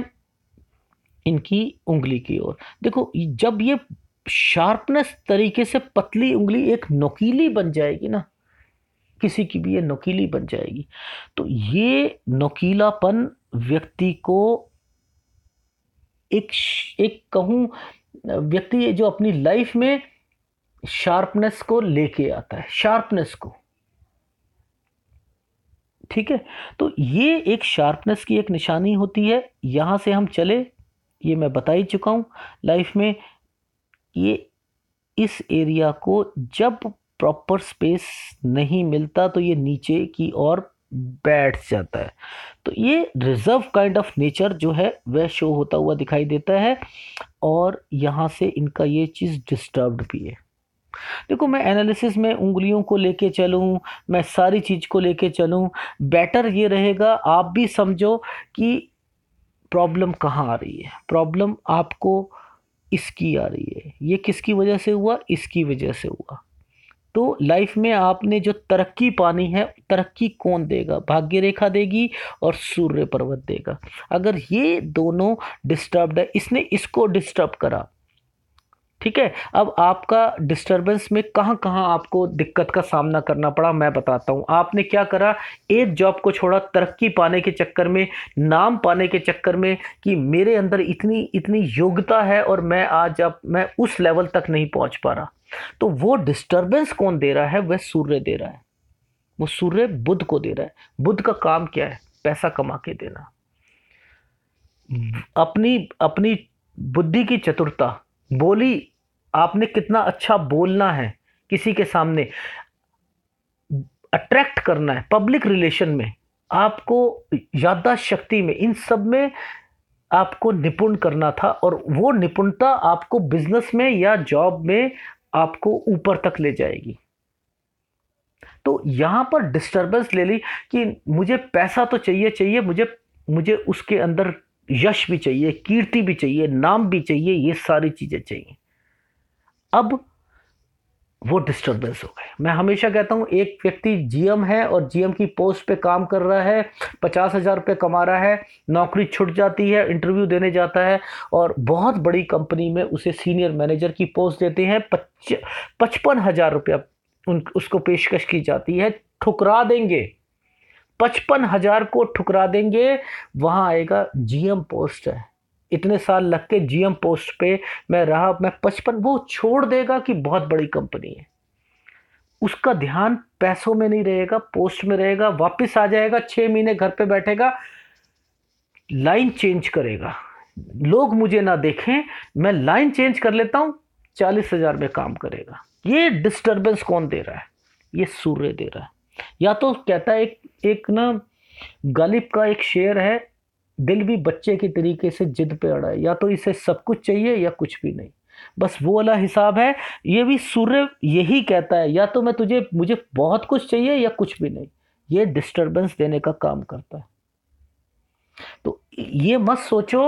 इनकी उंगली की ओर देखो जब ये शार्पनेस तरीके से पतली उंगली एक नोकीली बन जाएगी ना किसी की भी ये नोकीली बन जाएगी तो ये नोकीलापन व्यक्ति को एक एक कहूँ व्यक्ति जो अपनी लाइफ में शार्पनेस को लेके आता है शार्पनेस को ठीक है तो ये एक शार्पनेस की एक निशानी होती है यहाँ से हम चले ये मैं बता ही चुका हूँ लाइफ में ये इस एरिया को जब प्रॉपर स्पेस नहीं मिलता तो ये नीचे की ओर बैठ जाता है तो ये रिजर्व काइंड ऑफ नेचर जो है वह शो होता हुआ दिखाई देता है और यहाँ से इनका ये चीज़ डिस्टर्ब्ड भी है देखो मैं एनालिसिस में उंगलियों को लेके चलूं मैं सारी चीज़ को लेके चलूं बेटर ये रहेगा आप भी समझो कि प्रॉब्लम कहाँ आ रही है प्रॉब्लम आपको इसकी आ रही है ये किसकी वजह से हुआ इसकी वजह से हुआ तो लाइफ में आपने जो तरक्की पानी है तरक्की कौन देगा भाग्य रेखा देगी और सूर्य पर्वत देगा अगर ये दोनों डिस्टर्ब है इसने इसको डिस्टर्ब करा ठीक है अब आपका डिस्टर्बेंस में कहाँ कहाँ आपको दिक्कत का सामना करना पड़ा मैं बताता हूँ आपने क्या करा एक जॉब को छोड़ा तरक्की पाने के चक्कर में नाम पाने के चक्कर में कि मेरे अंदर इतनी इतनी योग्यता है और मैं आज अब मैं उस लेवल तक नहीं पहुँच पा रहा तो वो डिस्टर्बेंस कौन दे रहा है वह सूर्य दे रहा है वो सूर्य बुद्ध को दे रहा है बुद्ध का काम क्या है पैसा कमा के देना अपनी अपनी बुद्धि की चतुरता बोली आपने कितना अच्छा बोलना है किसी के सामने अट्रैक्ट करना है पब्लिक रिलेशन में आपको याददाश्त शक्ति में इन सब में आपको निपुण करना था और वो निपुणता आपको बिजनेस में या जॉब में आपको ऊपर तक ले जाएगी तो यहां पर डिस्टरबेंस ले ली कि मुझे पैसा तो चाहिए चाहिए मुझे मुझे उसके अंदर यश भी चाहिए कीर्ति भी चाहिए नाम भी चाहिए ये सारी चीज़ें चाहिए अब वो डिस्टर्बेंस हो गए मैं हमेशा कहता हूँ एक व्यक्ति जीएम है और जीएम की पोस्ट पे काम कर रहा है पचास हज़ार रुपये कमा रहा है नौकरी छूट जाती है इंटरव्यू देने जाता है और बहुत बड़ी कंपनी में उसे सीनियर मैनेजर की पोस्ट देते हैं पच पचपन हज़ार रुपया उन उसको पेशकश की जाती है ठुकरा देंगे पचपन हज़ार को ठुकरा देंगे वहाँ आएगा जीएम पोस्ट है इतने साल लग के जीएम पोस्ट पे मैं रहा मैं पचपन वो छोड़ देगा कि बहुत बड़ी कंपनी है उसका ध्यान पैसों में नहीं रहेगा पोस्ट में रहेगा वापस आ जाएगा छः महीने घर पे बैठेगा लाइन चेंज करेगा लोग मुझे ना देखें मैं लाइन चेंज कर लेता हूँ चालीस हज़ार में काम करेगा ये डिस्टर्बेंस कौन दे रहा है ये सूर्य दे रहा है या तो कहता है एक एक ना गालिब का एक शेर है दिल भी बच्चे के तरीके से जिद पे अड़ा है या तो इसे सब कुछ चाहिए या कुछ भी नहीं बस वो वाला हिसाब है ये भी सूर्य यही कहता है या तो मैं तुझे मुझे बहुत कुछ चाहिए या कुछ भी नहीं ये डिस्टरबेंस देने का काम करता है तो ये मत सोचो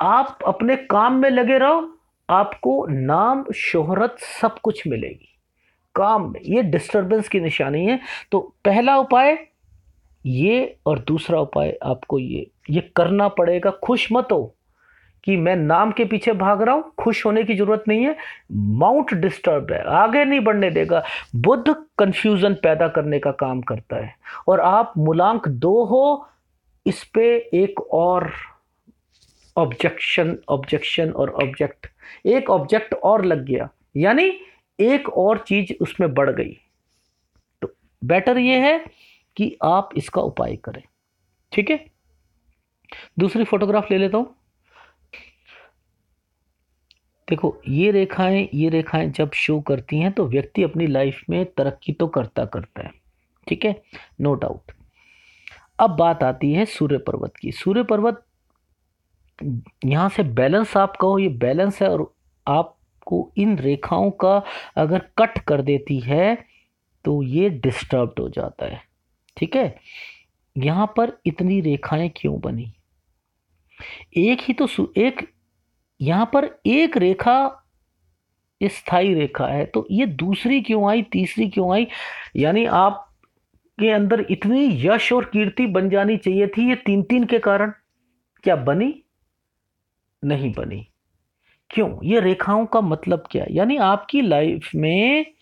आप अपने काम में लगे रहो आपको नाम शोहरत सब कुछ मिलेगी काम में ये डिस्टरबेंस की निशानी है तो पहला उपाय ये और दूसरा उपाय आपको ये ये करना पड़ेगा खुश मत हो कि मैं नाम के पीछे भाग रहा हूँ खुश होने की ज़रूरत नहीं है माउंट डिस्टर्ब है आगे नहीं बढ़ने देगा बुद्ध कंफ्यूजन पैदा करने का काम करता है और आप मूलांक दो हो इस पे एक और ऑब्जेक्शन ऑब्जेक्शन और ऑब्जेक्ट एक ऑब्जेक्ट और लग गया यानी एक और चीज़ उसमें बढ़ गई तो बेटर ये है कि आप इसका उपाय करें ठीक है दूसरी फोटोग्राफ ले लेता हूँ देखो ये रेखाएं ये रेखाएं जब शो करती हैं तो व्यक्ति अपनी लाइफ में तरक्की तो करता करता है ठीक है नो डाउट अब बात आती है सूर्य पर्वत की सूर्य पर्वत यहाँ से बैलेंस आप कहो ये बैलेंस है और आपको इन रेखाओं का अगर कट कर देती है तो ये डिस्टर्ब्ड हो जाता है ठीक है यहां पर इतनी रेखाएं क्यों बनी एक ही तो एक यहां पर एक रेखा स्थायी रेखा है तो ये दूसरी क्यों आई तीसरी क्यों आई यानी आप के अंदर इतनी यश और कीर्ति बन जानी चाहिए थी ये तीन तीन के कारण क्या बनी नहीं बनी क्यों ये रेखाओं का मतलब क्या यानी आपकी लाइफ में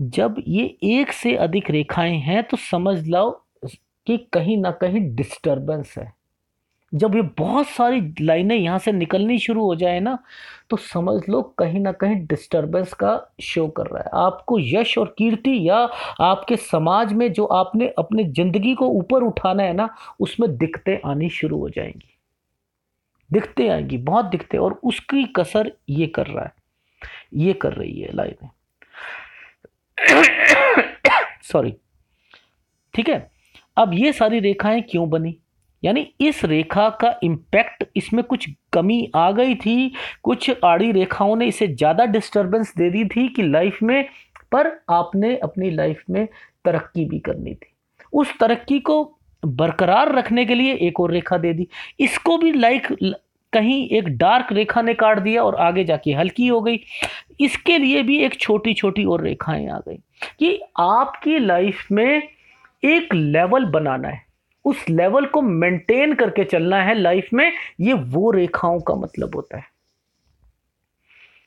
जब ये एक से अधिक रेखाएं हैं तो समझ लो कि कहीं ना कहीं डिस्टरबेंस है जब ये बहुत सारी लाइनें यहाँ से निकलनी शुरू हो जाए ना तो समझ लो कहीं ना कहीं डिस्टरबेंस का शो कर रहा है आपको यश और कीर्ति या आपके समाज में जो आपने अपने ज़िंदगी को ऊपर उठाना है ना उसमें दिक्कतें आनी शुरू हो जाएंगी दिखते आएंगी बहुत दिखते और उसकी कसर ये कर रहा है ये कर रही है लाइनें सॉरी ठीक है अब ये सारी रेखाएं क्यों बनी यानी इस रेखा का इम्पैक्ट इसमें कुछ कमी आ गई थी कुछ आड़ी रेखाओं ने इसे ज़्यादा डिस्टरबेंस दे दी थी कि लाइफ में पर आपने अपनी लाइफ में तरक्की भी करनी थी उस तरक्की को बरकरार रखने के लिए एक और रेखा दे दी इसको भी लाइक कहीं एक डार्क रेखा ने काट दिया और आगे जाके हल्की हो गई इसके लिए भी एक छोटी छोटी और रेखाएं आ गई कि आपकी लाइफ में एक लेवल बनाना है उस लेवल को मेंटेन करके चलना है लाइफ में ये वो रेखाओं का मतलब होता है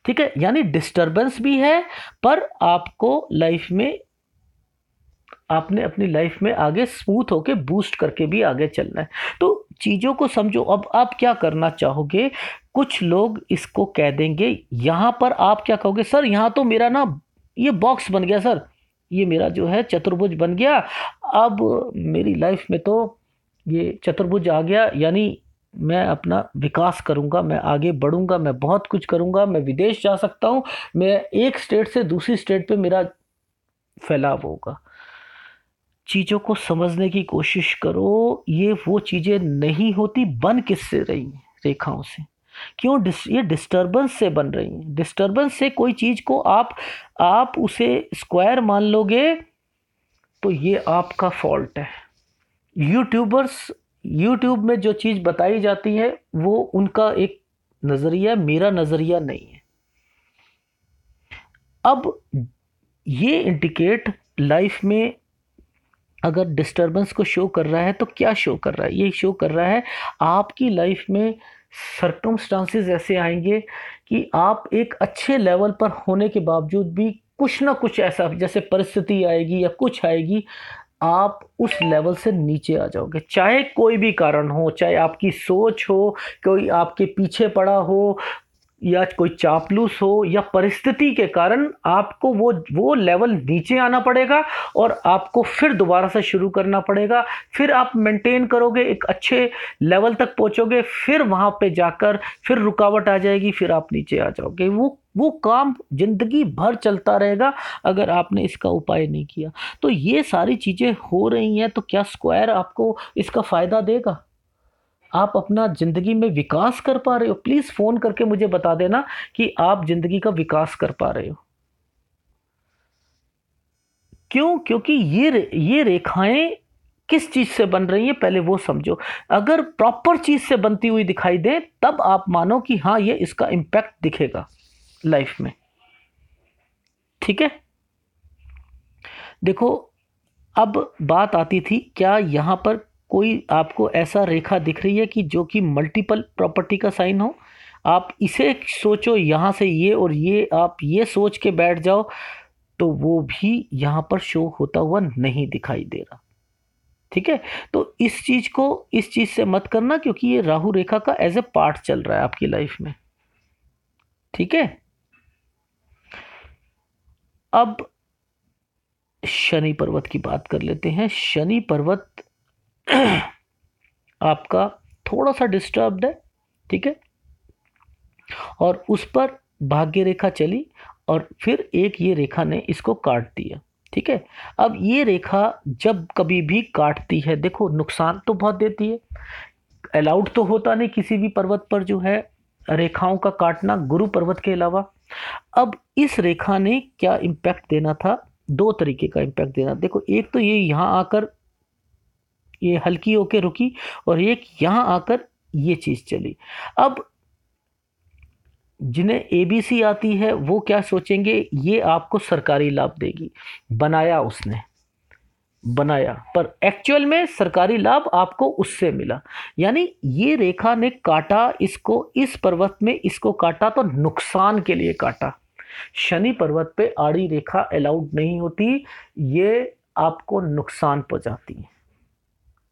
ठीक है यानी डिस्टरबेंस भी है पर आपको लाइफ में आपने अपनी लाइफ में आगे स्मूथ होके बूस्ट करके भी आगे चलना है तो चीज़ों को समझो अब आप क्या करना चाहोगे कुछ लोग इसको कह देंगे यहाँ पर आप क्या कहोगे सर यहाँ तो मेरा ना ये बॉक्स बन गया सर ये मेरा जो है चतुर्भुज बन गया अब मेरी लाइफ में तो ये चतुर्भुज आ गया यानी मैं अपना विकास करूंगा मैं आगे बढ़ूंगा मैं बहुत कुछ करूंगा मैं विदेश जा सकता हूं मैं एक स्टेट से दूसरी स्टेट पे मेरा फैलाव होगा चीज़ों को समझने की कोशिश करो ये वो चीज़ें नहीं होती बन किससे रही हैं रेखाओं से क्यों डिस, ये डिस्टरबेंस से बन रही हैं डिस्टरबेंस से कोई चीज़ को आप आप उसे स्क्वायर मान लोगे तो ये आपका फॉल्ट है यूट्यूबर्स यूट्यूब में जो चीज़ बताई जाती है वो उनका एक नज़रिया मेरा नज़रिया नहीं है अब ये इंडिकेट लाइफ में अगर डिस्टरबेंस को शो कर रहा है तो क्या शो कर रहा है ये शो कर रहा है आपकी लाइफ में सर्कमस्टांसेस ऐसे आएंगे कि आप एक अच्छे लेवल पर होने के बावजूद भी कुछ ना कुछ ऐसा जैसे परिस्थिति आएगी या कुछ आएगी आप उस लेवल से नीचे आ जाओगे चाहे कोई भी कारण हो चाहे आपकी सोच हो कोई आपके पीछे पड़ा हो या कोई चापलूस हो या परिस्थिति के कारण आपको वो वो लेवल नीचे आना पड़ेगा और आपको फिर दोबारा से शुरू करना पड़ेगा फिर आप मेंटेन करोगे एक अच्छे लेवल तक पहुंचोगे फिर वहाँ पे जाकर फिर रुकावट आ जाएगी फिर आप नीचे आ जाओगे वो वो काम ज़िंदगी भर चलता रहेगा अगर आपने इसका उपाय नहीं किया तो ये सारी चीज़ें हो रही हैं तो क्या स्क्वायर आपको इसका फ़ायदा देगा आप अपना ज़िंदगी में विकास कर पा रहे हो प्लीज़ फ़ोन करके मुझे बता देना कि आप ज़िंदगी का विकास कर पा रहे हो क्यों क्योंकि ये ये रेखाएं किस चीज़ से बन रही है पहले वो समझो अगर प्रॉपर चीज़ से बनती हुई दिखाई दे तब आप मानो कि हाँ ये इसका इम्पैक्ट दिखेगा लाइफ में ठीक है देखो अब बात आती थी क्या यहाँ पर कोई आपको ऐसा रेखा दिख रही है कि जो कि मल्टीपल प्रॉपर्टी का साइन हो आप इसे सोचो यहाँ से ये और ये आप ये सोच के बैठ जाओ तो वो भी यहाँ पर शो होता हुआ नहीं दिखाई दे रहा ठीक है तो इस चीज़ को इस चीज़ से मत करना क्योंकि ये राहु रेखा का एज ए पार्ट चल रहा है आपकी लाइफ में ठीक है अब शनि पर्वत की बात कर लेते हैं शनि पर्वत आपका थोड़ा सा डिस्टर्ब्ड है ठीक है और उस पर भाग्य रेखा चली और फिर एक ये रेखा ने इसको काट दिया ठीक है अब ये रेखा जब कभी भी काटती है देखो नुकसान तो बहुत देती है अलाउड तो होता नहीं किसी भी पर्वत पर जो है रेखाओं का काटना गुरु पर्वत के अलावा अब इस रेखा ने क्या इम्पैक्ट देना था दो तरीके का इम्पैक्ट देना देखो एक तो ये यहाँ आकर ये हल्की होके रुकी और एक यहाँ आकर ये चीज़ चली अब जिन्हें एबीसी आती है वो क्या सोचेंगे ये आपको सरकारी लाभ देगी बनाया उसने बनाया पर एक्चुअल में सरकारी लाभ आपको उससे मिला यानी ये रेखा ने काटा इसको इस पर्वत में इसको काटा तो नुकसान के लिए काटा शनि पर्वत पे आड़ी रेखा अलाउड नहीं होती ये आपको नुकसान पहुंचाती है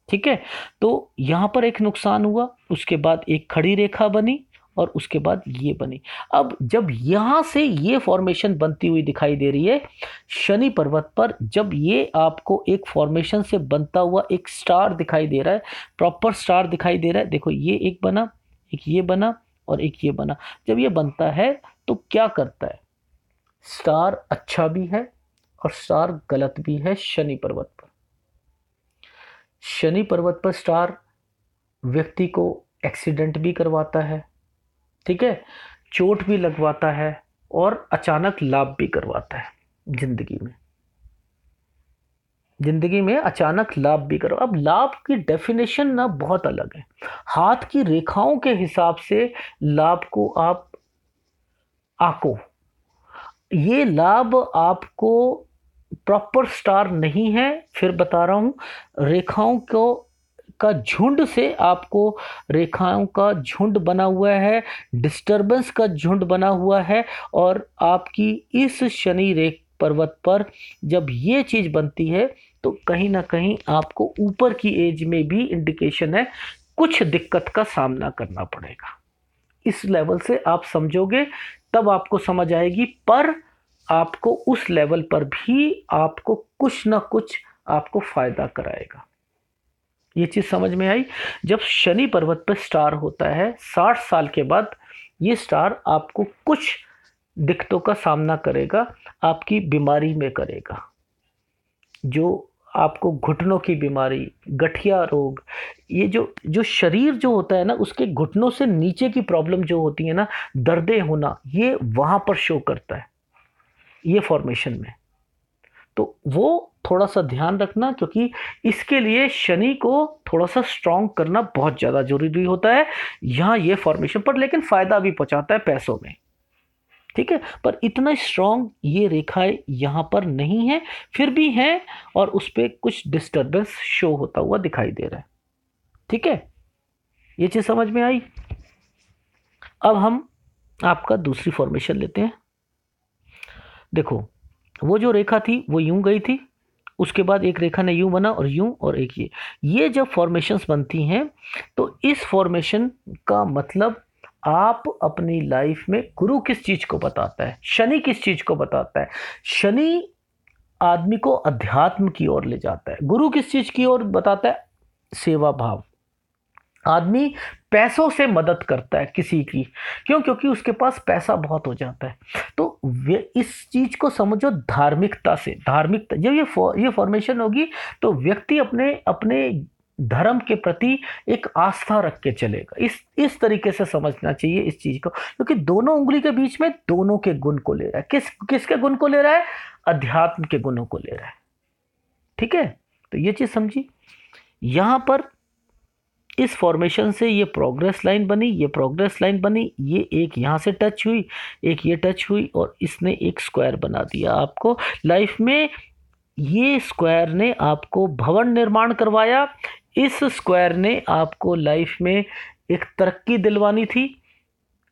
ठीक है तो यहाँ पर एक नुकसान हुआ उसके बाद एक खड़ी रेखा बनी और उसके बाद ये बनी अब जब यहाँ से ये फॉर्मेशन बनती हुई दिखाई दे रही है शनि पर्वत पर जब ये आपको एक फॉर्मेशन से बनता हुआ एक स्टार दिखाई दे रहा है प्रॉपर स्टार दिखाई दे रहा है देखो ये एक बना एक ये बना और एक ये बना जब ये बनता है तो क्या करता है स्टार अच्छा भी है और स्टार गलत भी है शनि पर्वत शनि पर्वत पर स्टार व्यक्ति को एक्सीडेंट भी करवाता है ठीक है चोट भी लगवाता है और अचानक लाभ भी करवाता है जिंदगी में जिंदगी में अचानक लाभ भी करो अब लाभ की डेफिनेशन ना बहुत अलग है हाथ की रेखाओं के हिसाब से लाभ को आप आको ये लाभ आपको प्रॉपर स्टार नहीं है फिर बता रहा हूँ रेखाओं को का झुंड से आपको रेखाओं का झुंड बना हुआ है डिस्टरबेंस का झुंड बना हुआ है और आपकी इस शनि रेख पर्वत पर जब ये चीज़ बनती है तो कहीं ना कहीं आपको ऊपर की एज में भी इंडिकेशन है कुछ दिक्कत का सामना करना पड़ेगा इस लेवल से आप समझोगे तब आपको समझ आएगी पर आपको उस लेवल पर भी आपको कुछ ना कुछ आपको फ़ायदा कराएगा ये चीज़ समझ में आई जब शनि पर्वत पर स्टार होता है साठ साल के बाद ये स्टार आपको कुछ दिक्कतों का सामना करेगा आपकी बीमारी में करेगा जो आपको घुटनों की बीमारी गठिया रोग ये जो जो शरीर जो होता है ना उसके घुटनों से नीचे की प्रॉब्लम जो होती है ना दर्दे होना ये वहाँ पर शो करता है ये फॉर्मेशन में तो वो थोड़ा सा ध्यान रखना क्योंकि इसके लिए शनि को थोड़ा सा स्ट्रांग करना बहुत ज़्यादा जरूरी होता है यहाँ ये फॉर्मेशन पर लेकिन फ़ायदा भी पहुँचाता है पैसों में ठीक है पर इतना स्ट्रांग ये रेखाएं यहाँ पर नहीं है फिर भी हैं और उस पर कुछ डिस्टर्बेंस शो होता हुआ दिखाई दे रहा है ठीक है ये चीज़ समझ में आई अब हम आपका दूसरी फॉर्मेशन लेते हैं देखो वो जो रेखा थी वो यूं गई थी उसके बाद एक रेखा ने यूं बना और यूं और एक ये ये जब फॉर्मेशंस बनती हैं तो इस फॉर्मेशन का मतलब आप अपनी लाइफ में गुरु किस चीज़ को बताता है शनि किस चीज़ को बताता है शनि आदमी को अध्यात्म की ओर ले जाता है गुरु किस चीज़ की ओर बताता है सेवा भाव आदमी पैसों से मदद करता है किसी की क्यों क्योंकि उसके पास पैसा बहुत हो जाता है तो वे इस चीज़ को समझो धार्मिकता से धार्मिकता जब ये फौ, ये फॉर्मेशन होगी तो व्यक्ति अपने अपने धर्म के प्रति एक आस्था रख के चलेगा इस इस तरीके से समझना चाहिए इस चीज़ को क्योंकि दोनों उंगली के बीच में दोनों के गुण को ले रहा है किस किसके गुण को ले रहा है अध्यात्म के गुणों को ले रहा है ठीक है तो ये चीज़ समझी यहाँ पर इस फॉर्मेशन से ये प्रोग्रेस लाइन बनी ये प्रोग्रेस लाइन बनी ये एक यहाँ से टच हुई एक ये टच हुई और इसने एक स्क्वायर बना दिया आपको लाइफ में ये स्क्वायर ने आपको भवन निर्माण करवाया इस स्क्वायर ने आपको लाइफ में एक तरक्की दिलवानी थी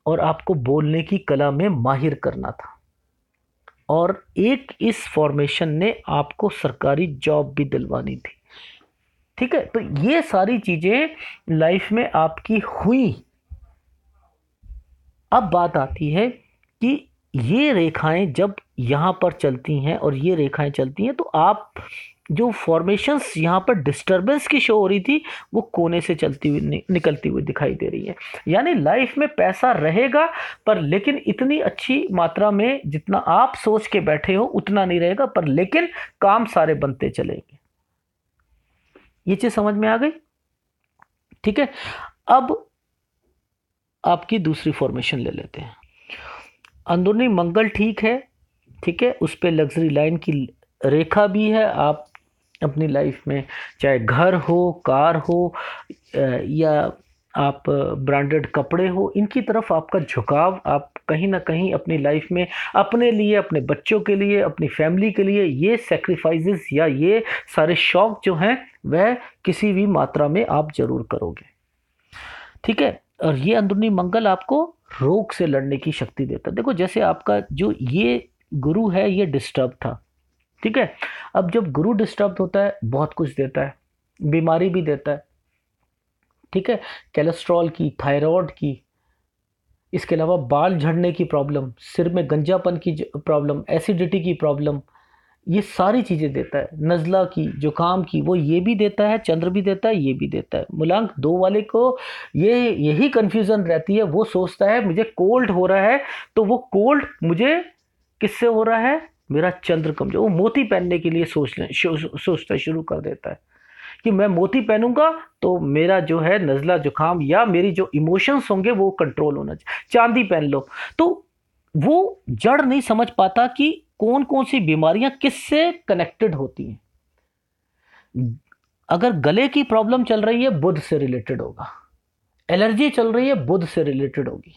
और आपको बोलने की कला में माहिर करना था और एक इस फॉर्मेशन ने आपको सरकारी जॉब भी दिलवानी थी ठीक है तो ये सारी चीज़ें लाइफ में आपकी हुई अब बात आती है कि ये रेखाएं जब यहाँ पर चलती हैं और ये रेखाएं चलती हैं तो आप जो फॉर्मेशंस यहाँ पर डिस्टरबेंस की शो हो रही थी वो कोने से चलती हुई नि, निकलती हुई दिखाई दे रही है यानी लाइफ में पैसा रहेगा पर लेकिन इतनी अच्छी मात्रा में जितना आप सोच के बैठे हो उतना नहीं रहेगा पर लेकिन काम सारे बनते चलेंगे ये चीज़ समझ में आ गई ठीक है अब आपकी दूसरी फॉर्मेशन ले लेते हैं अंदरूनी मंगल ठीक है ठीक है उस पर लग्जरी लाइन की रेखा भी है आप अपनी लाइफ में चाहे घर हो कार हो या आप ब्रांडेड कपड़े हो इनकी तरफ आपका झुकाव आप कहीं ना कहीं अपनी लाइफ में अपने लिए अपने बच्चों के लिए अपनी फैमिली के लिए ये सेक्रीफाइसेस या ये सारे शौक जो हैं वह किसी भी मात्रा में आप ज़रूर करोगे ठीक है और ये अंदरूनी मंगल आपको रोग से लड़ने की शक्ति देता है देखो जैसे आपका जो ये गुरु है ये डिस्टर्ब था ठीक है अब जब गुरु डिस्टर्ब होता है बहुत कुछ देता है बीमारी भी देता है ठीक है कैलेस्ट्रॉल की थायराइड की इसके अलावा बाल झड़ने की प्रॉब्लम सिर में गंजापन की प्रॉब्लम एसिडिटी की प्रॉब्लम ये सारी चीज़ें देता है नज़ला की जुकाम की वो ये भी देता है चंद्र भी देता है ये भी देता है मूलांक दो वाले को ये यही कन्फ्यूज़न रहती है वो सोचता है मुझे कोल्ड हो रहा है तो वो कोल्ड मुझे किससे हो रहा है मेरा चंद्र कमजोर वो मोती पहनने के लिए सोचने सोचना शुरू कर देता है कि मैं मोती पहनूंगा तो मेरा जो है नज़ला जुकाम या मेरी जो इमोशंस होंगे वो कंट्रोल होना चाहिए चांदी पहन लो तो वो जड़ नहीं समझ पाता कि कौन कौन सी बीमारियां किससे कनेक्टेड होती हैं अगर गले की प्रॉब्लम चल रही है बुध से रिलेटेड होगा एलर्जी चल रही है बुध से रिलेटेड होगी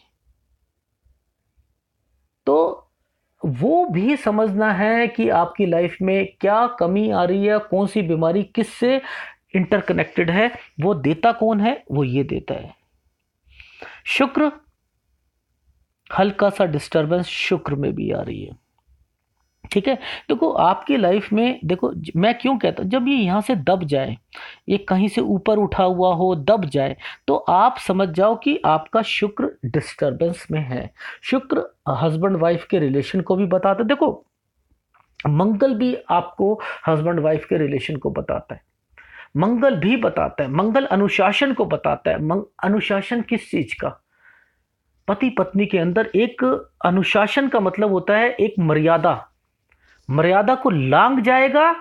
तो वो भी समझना है कि आपकी लाइफ में क्या कमी आ रही है कौन सी बीमारी किससे इंटरकनेक्टेड है वो देता कौन है वो ये देता है शुक्र हल्का सा डिस्टरबेंस शुक्र में भी आ रही है ठीक है देखो आपकी लाइफ में देखो मैं क्यों कहता जब ये यहां से दब जाए ये कहीं से ऊपर उठा हुआ हो दब जाए तो आप समझ जाओ कि आपका शुक्र डिस्टरबेंस में है शुक्र हस्बैंड वाइफ के रिलेशन को भी बताता है देखो मंगल भी आपको हस्बैंड वाइफ के रिलेशन को बताता है मंगल भी बताता है मंगल अनुशासन को बताता है अनुशासन किस चीज का पति पत्नी के अंदर एक अनुशासन का मतलब होता है एक मर्यादा मर्यादा को लांग जाएगा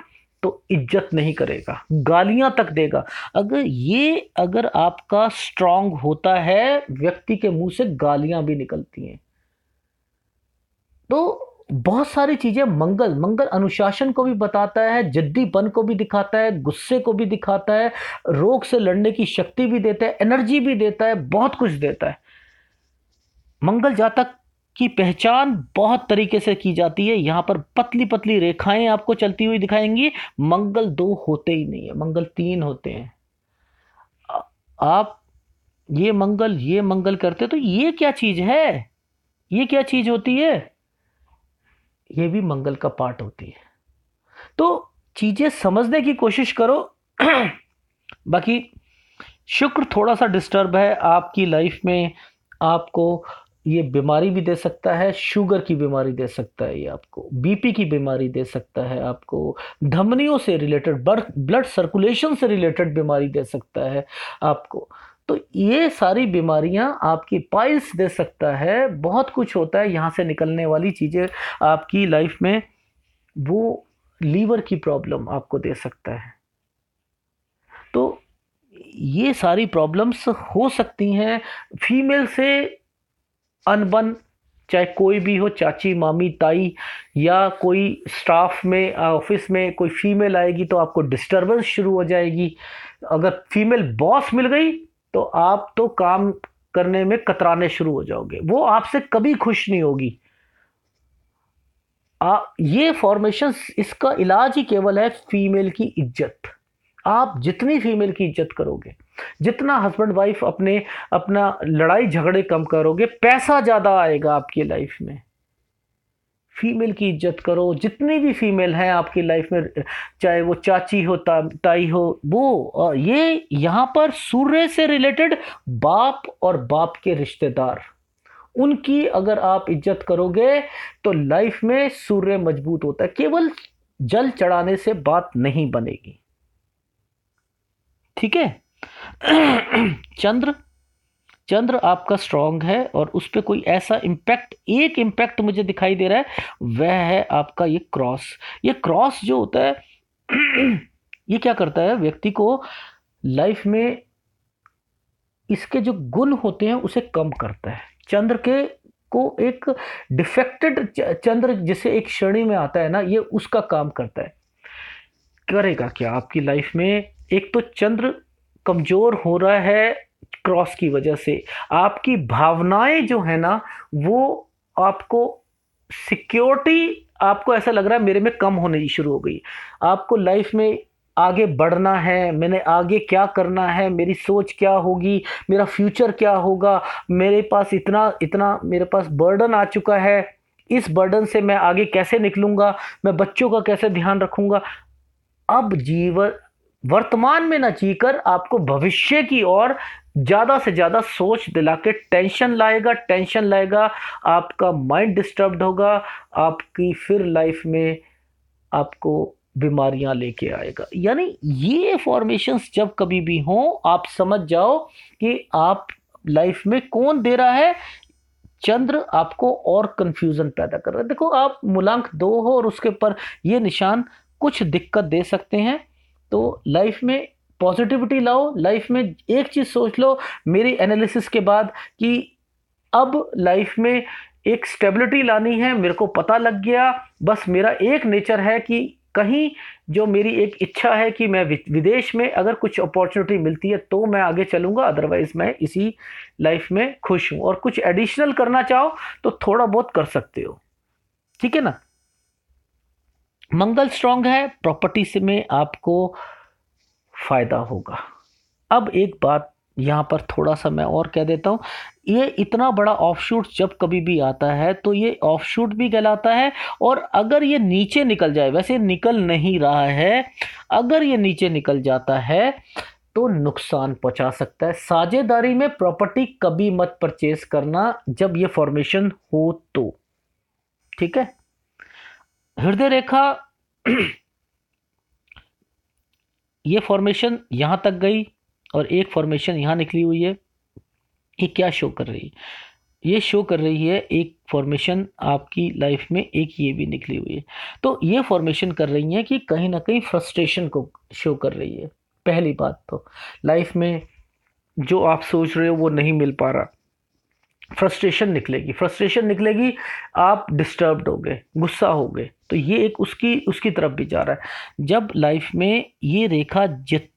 तो इज्जत नहीं करेगा गालियां तक देगा अगर ये अगर आपका स्ट्रांग होता है व्यक्ति के मुंह से गालियां भी निकलती हैं तो बहुत सारी चीज़ें मंगल मंगल अनुशासन को भी बताता है जिद्दीपन को भी दिखाता है गुस्से को भी दिखाता है रोग से लड़ने की शक्ति भी देता है एनर्जी भी देता है बहुत कुछ देता है मंगल जातक की पहचान बहुत तरीके से की जाती है यहाँ पर पतली पतली रेखाएं आपको चलती हुई दिखाएंगी मंगल दो होते ही नहीं है मंगल तीन होते हैं आप ये मंगल ये मंगल करते तो ये क्या चीज़ है ये क्या चीज़ होती है ये भी मंगल का पार्ट होती है तो चीज़ें समझने की कोशिश करो बाकी शुक्र थोड़ा सा डिस्टर्ब है आपकी लाइफ में आपको ये बीमारी भी दे सकता है शुगर की बीमारी दे सकता है ये आपको बीपी की बीमारी दे सकता है आपको धमनियों से रिलेटेड ब्लड सर्कुलेशन से रिलेटेड बीमारी दे सकता है आपको तो ये सारी बीमारियां आपकी पाइल्स दे सकता है बहुत कुछ होता है यहाँ से निकलने वाली चीज़ें आपकी लाइफ में वो लीवर की प्रॉब्लम आपको दे सकता है तो ये सारी प्रॉब्लम्स हो सकती हैं फीमेल से अनबन चाहे कोई भी हो चाची मामी ताई या कोई स्टाफ में ऑफिस में कोई फीमेल आएगी तो आपको डिस्टरबेंस शुरू हो जाएगी अगर फीमेल बॉस मिल गई तो आप तो काम करने में कतराने शुरू हो जाओगे वो आपसे कभी खुश नहीं होगी आ, ये फॉर्मेशन इसका इलाज ही केवल है फीमेल की इज्जत आप जितनी फीमेल की इज्जत करोगे जितना हस्बैंड वाइफ अपने अपना लड़ाई झगड़े कम करोगे पैसा ज़्यादा आएगा आपकी लाइफ में फीमेल की इज्जत करो जितनी भी फीमेल हैं आपकी लाइफ में चाहे वो चाची हो ता, ताई हो वो ये यहाँ पर सूर्य से रिलेटेड बाप और बाप के रिश्तेदार उनकी अगर आप इज्जत करोगे तो लाइफ में सूर्य मजबूत होता है केवल जल चढ़ाने से बात नहीं बनेगी ठीक है चंद्र चंद्र आपका स्ट्रांग है और उस पर कोई ऐसा इम्पैक्ट एक इम्पैक्ट मुझे दिखाई दे रहा है वह है आपका ये क्रॉस ये क्रॉस जो होता है ये क्या करता है व्यक्ति को लाइफ में इसके जो गुण होते हैं उसे कम करता है चंद्र के को एक डिफेक्टेड चंद्र जिसे एक श्रेणी में आता है ना ये उसका काम करता है करेगा क्या आपकी लाइफ में एक तो चंद्र कमज़ोर हो रहा है क्रॉस की वजह से आपकी भावनाएं जो है ना वो आपको सिक्योरिटी आपको ऐसा लग रहा है मेरे में कम होने शुरू हो गई आपको लाइफ में आगे बढ़ना है मैंने आगे क्या करना है मेरी सोच क्या होगी मेरा फ्यूचर क्या होगा मेरे पास इतना इतना मेरे पास बर्डन आ चुका है इस बर्डन से मैं आगे कैसे निकलूँगा मैं बच्चों का कैसे ध्यान रखूँगा अब जीवन वर्तमान में ना जीकर आपको भविष्य की ओर ज़्यादा से ज़्यादा सोच दिला के टेंशन लाएगा टेंशन लाएगा आपका माइंड डिस्टर्ब्ड होगा आपकी फिर लाइफ में आपको बीमारियां लेके आएगा यानी ये फॉर्मेशंस जब कभी भी हों आप समझ जाओ कि आप लाइफ में कौन दे रहा है चंद्र आपको और कंफ्यूजन पैदा कर रहा है देखो आप मूलांक दो हो और उसके पर ये निशान कुछ दिक्कत दे सकते हैं तो लाइफ में पॉजिटिविटी लाओ लाइफ में एक चीज़ सोच लो मेरी एनालिसिस के बाद कि अब लाइफ में एक स्टेबिलिटी लानी है मेरे को पता लग गया बस मेरा एक नेचर है कि कहीं जो मेरी एक इच्छा है कि मैं विदेश में अगर कुछ अपॉर्चुनिटी मिलती है तो मैं आगे चलूँगा अदरवाइज़ मैं इसी लाइफ में खुश हूँ और कुछ एडिशनल करना चाहो तो थोड़ा बहुत कर सकते हो ठीक है ना मंगल स्ट्रांग है प्रॉपर्टी से में आपको फ़ायदा होगा अब एक बात यहाँ पर थोड़ा सा मैं और कह देता हूँ ये इतना बड़ा ऑफशूट जब कभी भी आता है तो ये ऑफशूट भी कहलाता है और अगर ये नीचे निकल जाए वैसे निकल नहीं रहा है अगर ये नीचे निकल जाता है तो नुकसान पहुंचा सकता है साझेदारी में प्रॉपर्टी कभी मत परचेज करना जब ये फॉर्मेशन हो तो ठीक है हृदय रेखा ये फॉर्मेशन यहाँ तक गई और एक फॉर्मेशन यहाँ निकली हुई है ये क्या शो कर रही है ये शो कर रही है एक फॉर्मेशन आपकी लाइफ में एक ये भी निकली हुई है तो ये फॉर्मेशन कर रही है कि कहीं ना कहीं फ्रस्ट्रेशन को शो कर रही है पहली बात तो लाइफ में जो आप सोच रहे हो वो नहीं मिल पा रहा फ्रस्ट्रेशन निकलेगी फ्रस्ट्रेशन निकलेगी आप डिस्टर्ब्ड होगे गुस्सा होगे तो ये एक उसकी उसकी तरफ भी जा रहा है जब लाइफ में ये रेखा जित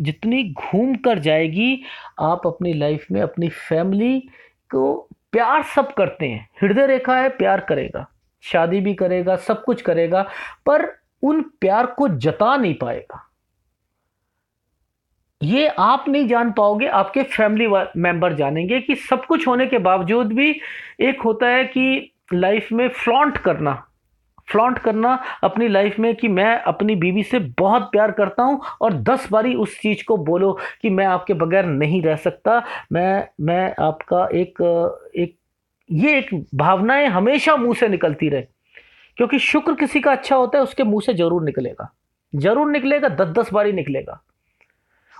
जितनी घूम कर जाएगी आप अपनी लाइफ में अपनी फैमिली को प्यार सब करते हैं हृदय रेखा है प्यार करेगा शादी भी करेगा सब कुछ करेगा पर उन प्यार को जता नहीं पाएगा ये आप नहीं जान पाओगे आपके फैमिली मेंबर जानेंगे कि सब कुछ होने के बावजूद भी एक होता है कि लाइफ में फ्लॉन्ट करना फ्लॉन्ट करना अपनी लाइफ में कि मैं अपनी बीवी से बहुत प्यार करता हूँ और दस बारी उस चीज़ को बोलो कि मैं आपके बगैर नहीं रह सकता मैं मैं आपका एक एक ये एक भावनाएं हमेशा मुंह से निकलती रहे क्योंकि शुक्र किसी का अच्छा होता है उसके मुंह से ज़रूर निकलेगा ज़रूर निकलेगा दस दस बारी निकलेगा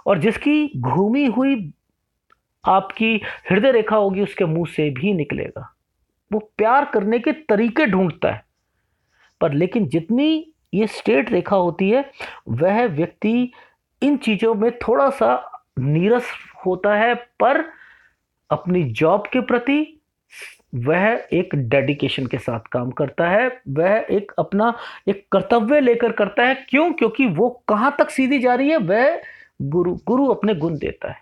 और जिसकी घूमी हुई आपकी हृदय रेखा होगी उसके मुंह से भी निकलेगा वो प्यार करने के तरीके ढूंढता है पर लेकिन जितनी ये स्टेट रेखा होती है वह व्यक्ति इन चीज़ों में थोड़ा सा नीरस होता है पर अपनी जॉब के प्रति वह एक डेडिकेशन के साथ काम करता है वह एक अपना एक कर्तव्य लेकर करता है क्यों क्योंकि वो कहाँ तक सीधी जा रही है वह गुरु गुरु अपने गुण देता है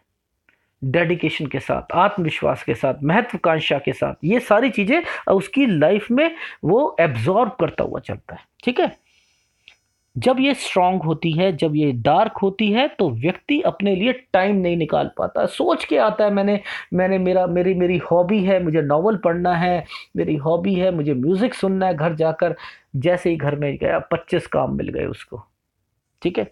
डेडिकेशन के साथ आत्मविश्वास के साथ महत्वाकांक्षा के साथ ये सारी चीज़ें उसकी लाइफ में वो एब्जॉर्ब करता हुआ चलता है ठीक है जब ये स्ट्रांग होती है जब ये डार्क होती है तो व्यक्ति अपने लिए टाइम नहीं निकाल पाता सोच के आता है मैंने मैंने मेरा मेरी मेरी हॉबी है मुझे नावल पढ़ना है मेरी हॉबी है मुझे म्यूज़िक सुनना है घर जाकर जैसे ही घर में गया पच्चीस काम मिल गए उसको ठीक है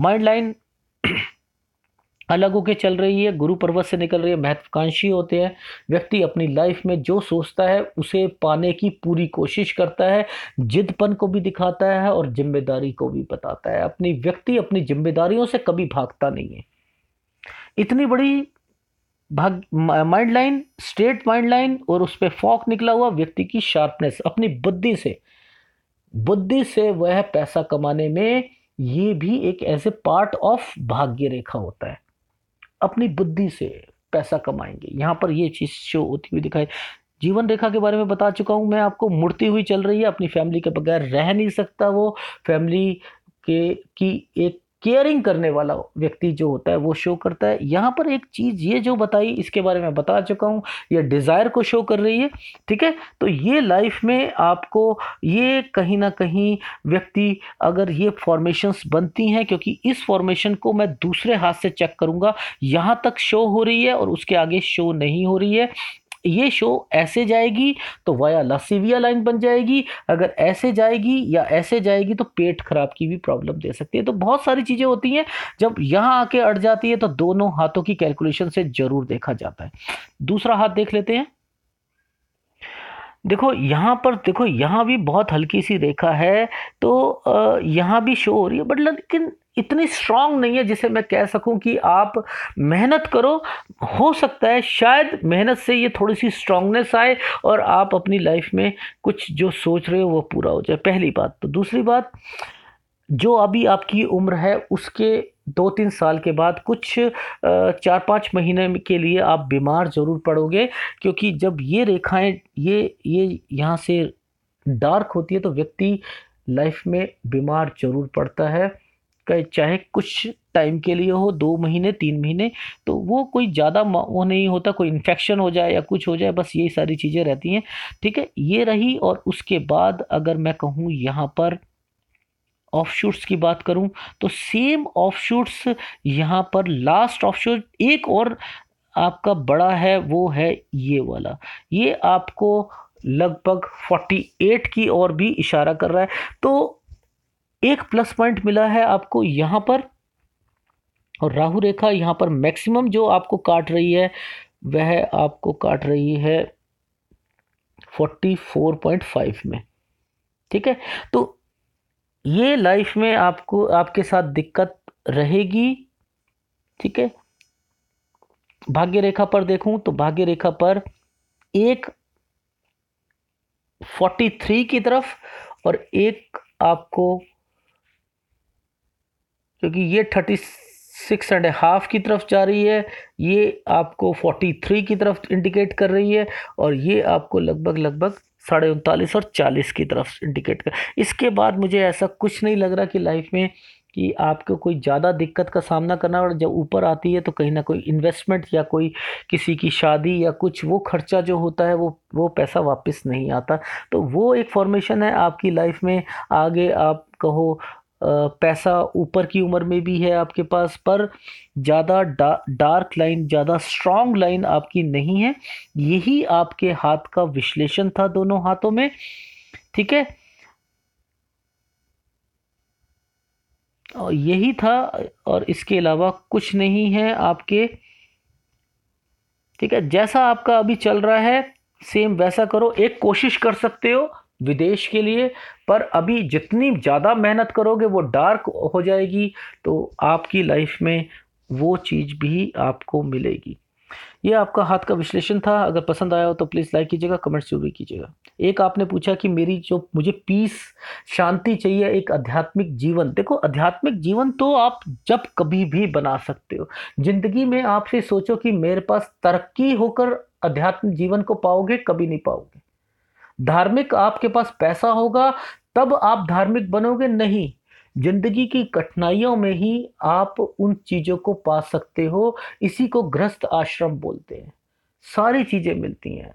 माइंड लाइन अलग होके चल रही है गुरु पर्वत से निकल रही है महत्वाकांक्षी होते हैं व्यक्ति अपनी लाइफ में जो सोचता है उसे पाने की पूरी कोशिश करता है जिदपन को भी दिखाता है और जिम्मेदारी को भी बताता है अपनी व्यक्ति अपनी जिम्मेदारियों से कभी भागता नहीं है इतनी बड़ी भाग mind line straight mind line और उस पर फॉक निकला हुआ व्यक्ति की शार्पनेस अपनी बुद्धि से बुद्धि से वह पैसा कमाने में ये भी एक ऐसे पार्ट ऑफ भाग्य रेखा होता है अपनी बुद्धि से पैसा कमाएंगे यहाँ पर ये चीज़ शो होती हुई दिखाई जीवन रेखा के बारे में बता चुका हूँ मैं आपको मुड़ती हुई चल रही है अपनी फैमिली के बगैर रह नहीं सकता वो फैमिली के की एक केयरिंग करने वाला व्यक्ति जो होता है वो शो करता है यहाँ पर एक चीज़ ये जो बताई इसके बारे में बता चुका हूँ ये डिज़ायर को शो कर रही है ठीक है तो ये लाइफ में आपको ये कहीं ना कहीं व्यक्ति अगर ये फॉर्मेशंस बनती हैं क्योंकि इस फॉर्मेशन को मैं दूसरे हाथ से चेक करूँगा यहाँ तक शो हो रही है और उसके आगे शो नहीं हो रही है ये शो ऐसे जाएगी तो वाया लासीविया लाइन बन जाएगी अगर ऐसे जाएगी या ऐसे जाएगी तो पेट खराब की भी प्रॉब्लम दे सकती है तो बहुत सारी चीज़ें होती हैं जब यहाँ आके अट जाती है तो दोनों हाथों की कैलकुलेशन से जरूर देखा जाता है दूसरा हाथ देख लेते हैं देखो यहाँ पर देखो यहाँ भी बहुत हल्की सी रेखा है तो यहाँ भी शो हो रही है बट लेकिन इतनी स्ट्रांग नहीं है जिसे मैं कह सकूं कि आप मेहनत करो हो सकता है शायद मेहनत से ये थोड़ी सी स्ट्रांगनेस आए और आप अपनी लाइफ में कुछ जो सोच रहे हो वो पूरा हो जाए पहली बात तो दूसरी बात जो अभी आपकी उम्र है उसके दो तीन साल के बाद कुछ चार पाँच महीने के लिए आप बीमार ज़रूर पड़ोगे क्योंकि जब ये रेखाएं ये ये यहाँ से डार्क होती है तो व्यक्ति लाइफ में बीमार ज़रूर पड़ता है चाहे कुछ टाइम के लिए हो दो महीने तीन महीने तो वो कोई ज़्यादा वो नहीं होता कोई इन्फेक्शन हो जाए या कुछ हो जाए बस यही सारी चीज़ें रहती हैं ठीक है ये रही और उसके बाद अगर मैं कहूँ यहाँ पर ऑफशूट्स की बात करूँ तो सेम ऑफशूट्स यहाँ पर लास्ट ऑफ एक और आपका बड़ा है वो है ये वाला ये आपको लगभग 48 की ओर भी इशारा कर रहा है तो एक प्लस पॉइंट मिला है आपको यहाँ पर और राहु रेखा यहाँ पर मैक्सिमम जो आपको काट रही है वह आपको काट रही है 44.5 में ठीक है तो ये लाइफ में आपको आपके साथ दिक्कत रहेगी ठीक है भाग्य रेखा पर देखूं तो भाग्य रेखा पर एक 43 की तरफ और एक आपको क्योंकि ये थर्टी सिक्स एंड हाफ की तरफ जा रही है ये आपको फोर्टी थ्री की तरफ इंडिकेट कर रही है और ये आपको लगभग लगभग साढ़े उनतालीस और चालीस की तरफ इंडिकेट कर इसके बाद मुझे ऐसा कुछ नहीं लग रहा कि लाइफ में कि आपको कोई ज़्यादा दिक्कत का सामना करना और जब ऊपर आती है तो कहीं ना कोई इन्वेस्टमेंट या कोई किसी की शादी या कुछ वो खर्चा जो होता है वो वो पैसा वापस नहीं आता तो वो एक फॉर्मेशन है आपकी लाइफ में आगे आप कहो पैसा ऊपर की उम्र में भी है आपके पास पर ज़्यादा डा, डार्क लाइन ज़्यादा स्ट्रॉन्ग लाइन आपकी नहीं है यही आपके हाथ का विश्लेषण था दोनों हाथों में ठीक है और यही था और इसके अलावा कुछ नहीं है आपके ठीक है जैसा आपका अभी चल रहा है सेम वैसा करो एक कोशिश कर सकते हो विदेश के लिए पर अभी जितनी ज़्यादा मेहनत करोगे वो डार्क हो जाएगी तो आपकी लाइफ में वो चीज़ भी आपको मिलेगी ये आपका हाथ का विश्लेषण था अगर पसंद आया हो तो प्लीज़ लाइक कीजिएगा जो जरूर कीजिएगा एक आपने पूछा कि मेरी जो मुझे पीस शांति चाहिए एक आध्यात्मिक जीवन देखो आध्यात्मिक जीवन तो आप जब कभी भी बना सकते हो ज़िंदगी में आपसे सोचो कि मेरे पास तरक्की होकर अध्यात्म जीवन को पाओगे कभी नहीं पाओगे धार्मिक आपके पास पैसा होगा तब आप धार्मिक बनोगे नहीं जिंदगी की कठिनाइयों में ही आप उन चीज़ों को पा सकते हो इसी को ग्रस्त आश्रम बोलते हैं सारी चीज़ें मिलती हैं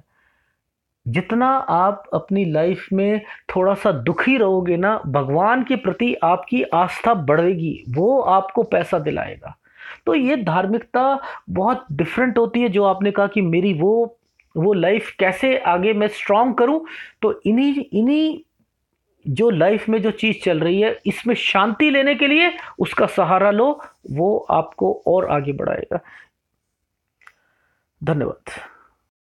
जितना आप अपनी लाइफ में थोड़ा सा दुखी रहोगे ना भगवान के प्रति आपकी आस्था बढ़ेगी वो आपको पैसा दिलाएगा तो ये धार्मिकता बहुत डिफरेंट होती है जो आपने कहा कि मेरी वो वो लाइफ कैसे आगे मैं स्ट्रांग करूं तो इन्हीं इन्हीं जो लाइफ में जो चीज़ चल रही है इसमें शांति लेने के लिए उसका सहारा लो वो आपको और आगे बढ़ाएगा धन्यवाद